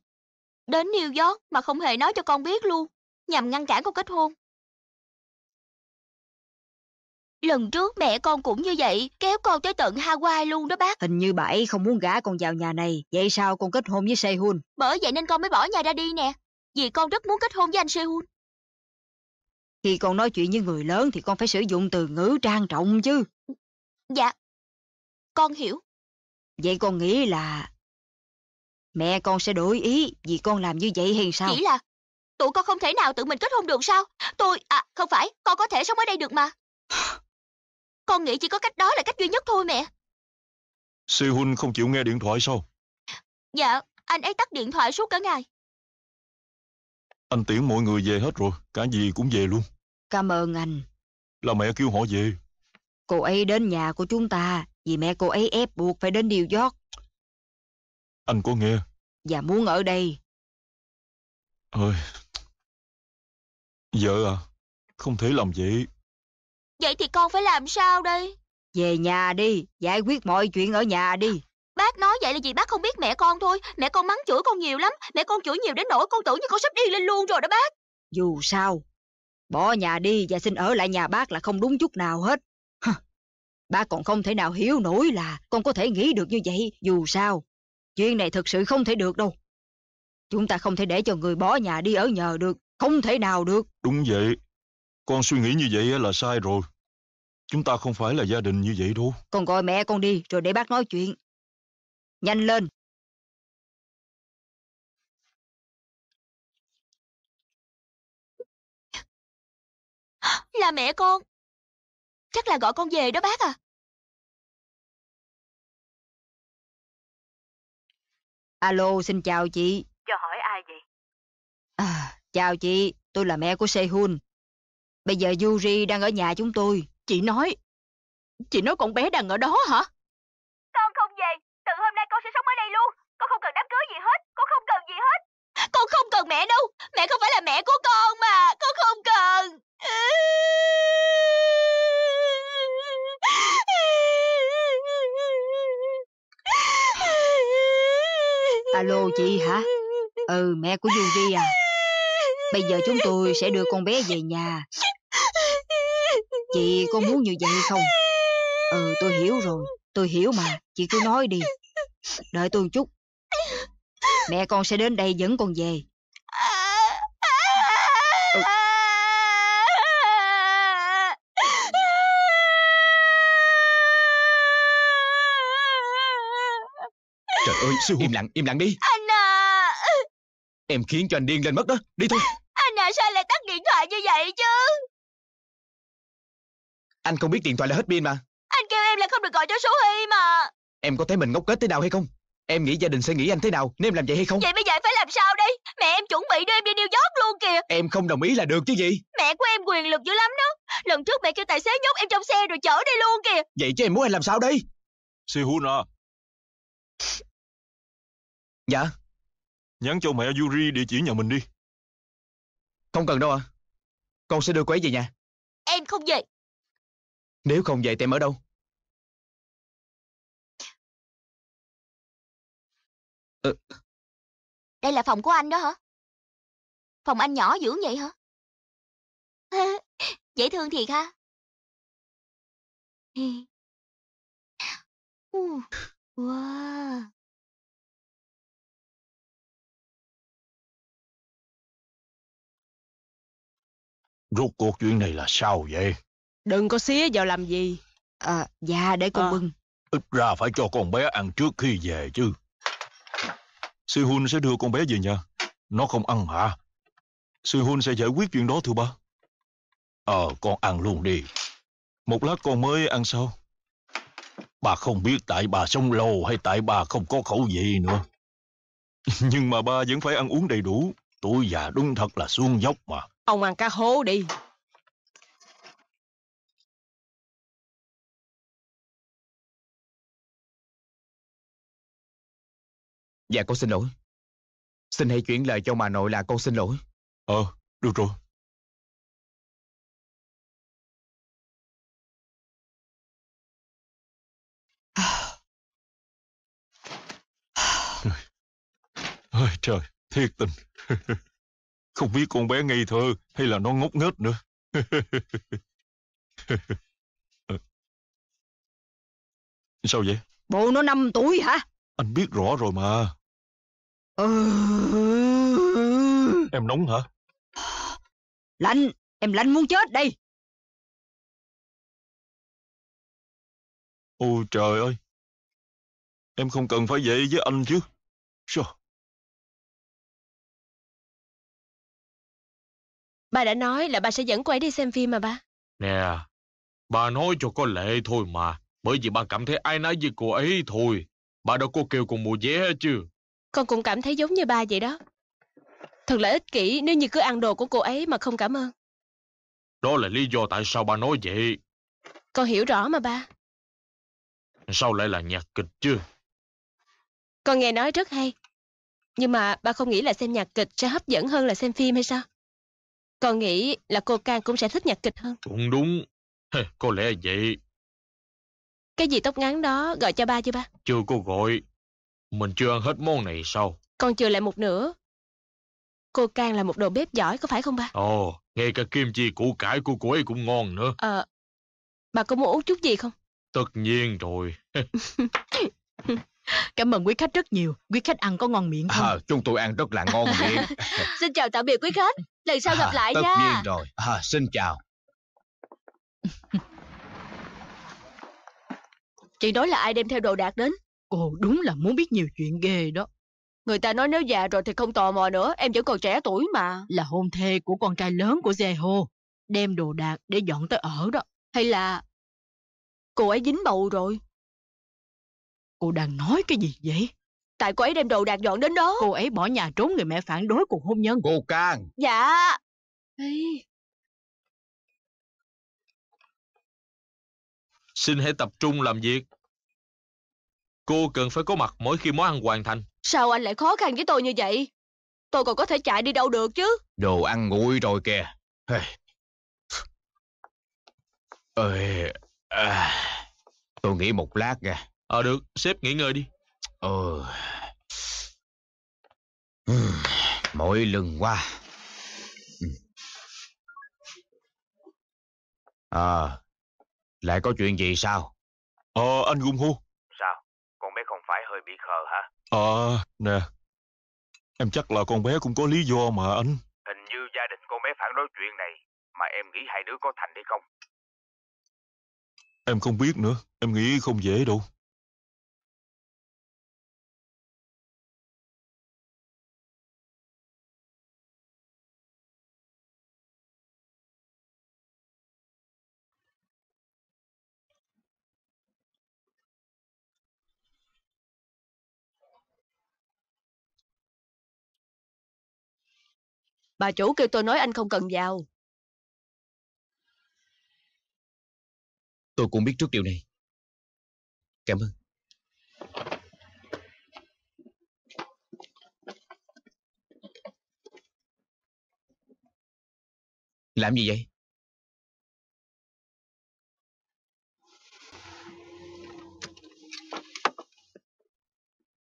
đến New York mà không hề nói cho con biết luôn, nhằm ngăn cản con kết hôn. Lần trước mẹ con cũng như vậy, kéo con tới tận Hawaii luôn đó bác. Hình như bà ấy không muốn gả con vào nhà này, vậy sao con kết hôn với Sehun? Bởi vậy nên con mới bỏ nhà ra đi nè vì con rất muốn kết hôn với anh Sehun. Khi con nói chuyện với người lớn thì con phải sử dụng từ ngữ trang trọng chứ. Dạ, con hiểu. Vậy con nghĩ là mẹ con sẽ đổi ý vì con làm như vậy hay sao? Chỉ là tụi con không thể nào tự mình kết hôn được sao? Tôi, à không phải, con có thể sống ở đây được mà. *sighs* Con nghĩ chỉ có cách đó là cách duy nhất thôi mẹ. Sehun không chịu nghe điện thoại sao? Dạ, anh ấy tắt điện thoại suốt cả ngày. Anh tiễn mọi người về hết rồi, cả gì cũng về luôn. Cảm ơn anh. Là mẹ kêu họ về. Cô ấy đến nhà của chúng ta, vì mẹ cô ấy ép buộc phải đến New York. Anh có nghe. Và dạ, muốn ở đây. Ơi, vợ à, không thể làm vậy. Vậy thì con phải làm sao đây? Về nhà đi, giải quyết mọi chuyện ở nhà đi. Bác nói vậy là vì bác không biết mẹ con thôi Mẹ con mắng chửi con nhiều lắm Mẹ con chửi nhiều đến nỗi con tưởng như con sắp đi lên luôn rồi đó bác Dù sao Bỏ nhà đi và xin ở lại nhà bác là không đúng chút nào hết Hừ, Bác còn không thể nào hiểu nổi là Con có thể nghĩ được như vậy Dù sao Chuyện này thực sự không thể được đâu Chúng ta không thể để cho người bỏ nhà đi ở nhờ được Không thể nào được Đúng vậy Con suy nghĩ như vậy là sai rồi Chúng ta không phải là gia đình như vậy đâu Con gọi mẹ con đi rồi để bác nói chuyện nhanh lên là mẹ con chắc là gọi con về đó bác à alo xin chào chị cho hỏi ai vậy à, chào chị tôi là mẹ của sehun bây giờ yuri đang ở nhà chúng tôi chị nói chị nói con bé đang ở đó hả luôn Con không cần đám cưới gì hết Con không cần gì hết Con không cần mẹ đâu Mẹ không phải là mẹ của con mà Con không cần Alo chị hả Ừ mẹ của Yuri à Bây giờ chúng tôi sẽ đưa con bé về nhà Chị có muốn như vậy không Ừ tôi hiểu rồi Tôi hiểu mà Chị cứ nói đi Đợi tôi chút Mẹ con sẽ đến đây dẫn con về Trời ơi sư Im lặng im lặng đi Anh à Em khiến cho anh điên lên mất đó Đi thôi Anh à sao lại tắt điện thoại như vậy chứ Anh không biết điện thoại là hết pin mà Anh kêu em là không được gọi cho số Hy mà Em có thấy mình ngốc kết thế nào hay không? Em nghĩ gia đình sẽ nghĩ anh thế nào nếu em làm vậy hay không? Vậy bây giờ phải làm sao đây? Mẹ em chuẩn bị đưa em đi New York luôn kìa. Em không đồng ý là được chứ gì? Mẹ của em quyền lực dữ lắm đó. Lần trước mẹ kêu tài xế nhốt em trong xe rồi chở đi luôn kìa. Vậy chứ em muốn anh làm sao đây? Sihun à. Dạ. Nhắn cho mẹ Yuri địa chỉ nhà mình đi. Không cần đâu ạ. À. Con sẽ đưa cô ấy về nhà. Em không về. Nếu không về thì em ở đâu? Ừ. Đây là phòng của anh đó hả? Phòng anh nhỏ dữ vậy hả? *laughs* Dễ thương thiệt ha. *laughs* wow. Rốt cuộc chuyện này là sao vậy? Đừng có xía vào làm gì. À, dạ, để con à. Ờ. bưng. Ít ra phải cho con bé ăn trước khi về chứ. Sư Hun sẽ đưa con bé về nhà. Nó không ăn hả? Sư Hun sẽ giải quyết chuyện đó thưa ba. Ờ, con ăn luôn đi. Một lát con mới ăn sau. Bà không biết tại bà sống lâu hay tại bà không có khẩu vị nữa. *laughs* Nhưng mà ba vẫn phải ăn uống đầy đủ. Tuổi già đúng thật là xuông dốc mà. Ông ăn cá hố đi. Dạ con xin lỗi. Xin hãy chuyển lời cho bà nội là con xin lỗi. Ờ, được rồi. Ôi trời, thiệt tình. *laughs* Không biết con bé ngây thơ hay là nó ngốc nghếch nữa. *laughs* Sao vậy? Bộ nó 5 tuổi hả? Anh biết rõ rồi mà. *laughs* Em nóng hả? Lạnh, em lạnh muốn chết đây. Ôi trời ơi, em không cần phải vậy với anh chứ. Sao? Ba đã nói là ba sẽ dẫn cô ấy đi xem phim mà ba. Nè, ba nói cho có lệ thôi mà. Bởi vì ba cảm thấy ai nói với cô ấy thôi. ba đâu có kêu cùng mua vé chứ. Con cũng cảm thấy giống như ba vậy đó. Thật là ích kỷ nếu như cứ ăn đồ của cô ấy mà không cảm ơn. Đó là lý do tại sao ba nói vậy. Con hiểu rõ mà ba. Sao lại là nhạc kịch chứ? Con nghe nói rất hay. Nhưng mà ba không nghĩ là xem nhạc kịch sẽ hấp dẫn hơn là xem phim hay sao? Con nghĩ là cô Can cũng sẽ thích nhạc kịch hơn. Cũng đúng. có lẽ vậy. Cái gì tóc ngắn đó gọi cho ba chưa ba? Chưa cô gọi. Mình chưa ăn hết món này sao? Còn chưa lại một nửa. Cô Can là một đầu bếp giỏi, có phải không ba? Ồ, ngay cả kim chi củ cải của cô ấy cũng ngon nữa. Ờ, bà có muốn uống chút gì không? Tất nhiên rồi. *laughs* Cảm ơn quý khách rất nhiều. Quý khách ăn có ngon miệng không? À, chúng tôi ăn rất là ngon *laughs* miệng. xin chào tạm biệt quý khách. Lần sau gặp à, lại tất nha. Tất nhiên rồi. À, xin chào. Chị nói là ai đem theo đồ đạc đến? Cô đúng là muốn biết nhiều chuyện ghê đó. Người ta nói nếu già rồi thì không tò mò nữa, em vẫn còn trẻ tuổi mà. Là hôn thê của con trai lớn của hô đem đồ đạc để dọn tới ở đó. Hay là cô ấy dính bầu rồi? Cô đang nói cái gì vậy? Tại cô ấy đem đồ đạc dọn đến đó. Cô ấy bỏ nhà trốn người mẹ phản đối cuộc hôn nhân. Cô Can. Dạ. Ê. Xin hãy tập trung làm việc. Cô cần phải có mặt mỗi khi món ăn hoàn thành. Sao anh lại khó khăn với tôi như vậy? Tôi còn có thể chạy đi đâu được chứ. Đồ ăn nguội rồi kìa. Ê, à, tôi nghĩ một lát nha Ờ à, được, sếp nghỉ ngơi đi. Ừ. Mỗi lần qua à, ờ, lại có chuyện gì sao? Ờ, anh Gung Hu, khờ hả? Ờ, à, nè. Em chắc là con bé cũng có lý do mà anh. Hình như gia đình con bé phản đối chuyện này, mà em nghĩ hai đứa có thành hay không? Em không biết nữa, em nghĩ không dễ đâu. bà chủ kêu tôi nói anh không cần vào tôi cũng biết trước điều này cảm ơn làm gì vậy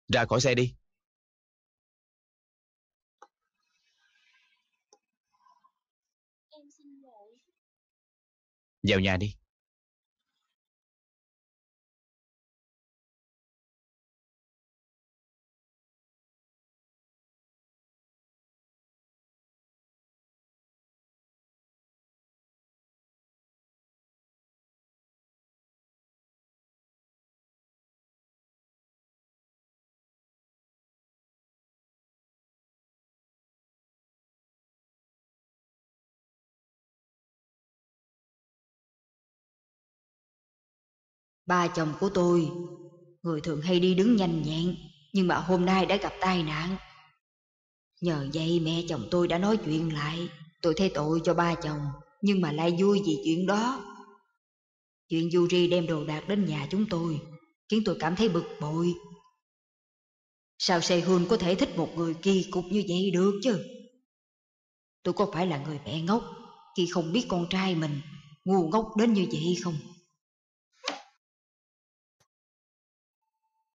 ra khỏi xe đi Vào nhà đi Ba chồng của tôi, người thường hay đi đứng nhanh nhẹn, nhưng mà hôm nay đã gặp tai nạn. Nhờ vậy mẹ chồng tôi đã nói chuyện lại, tôi thấy tội cho ba chồng, nhưng mà lại vui vì chuyện đó. Chuyện Yuri đem đồ đạc đến nhà chúng tôi, khiến tôi cảm thấy bực bội. Sao Sehun có thể thích một người kỳ cục như vậy được chứ? Tôi có phải là người mẹ ngốc khi không biết con trai mình ngu ngốc đến như vậy không?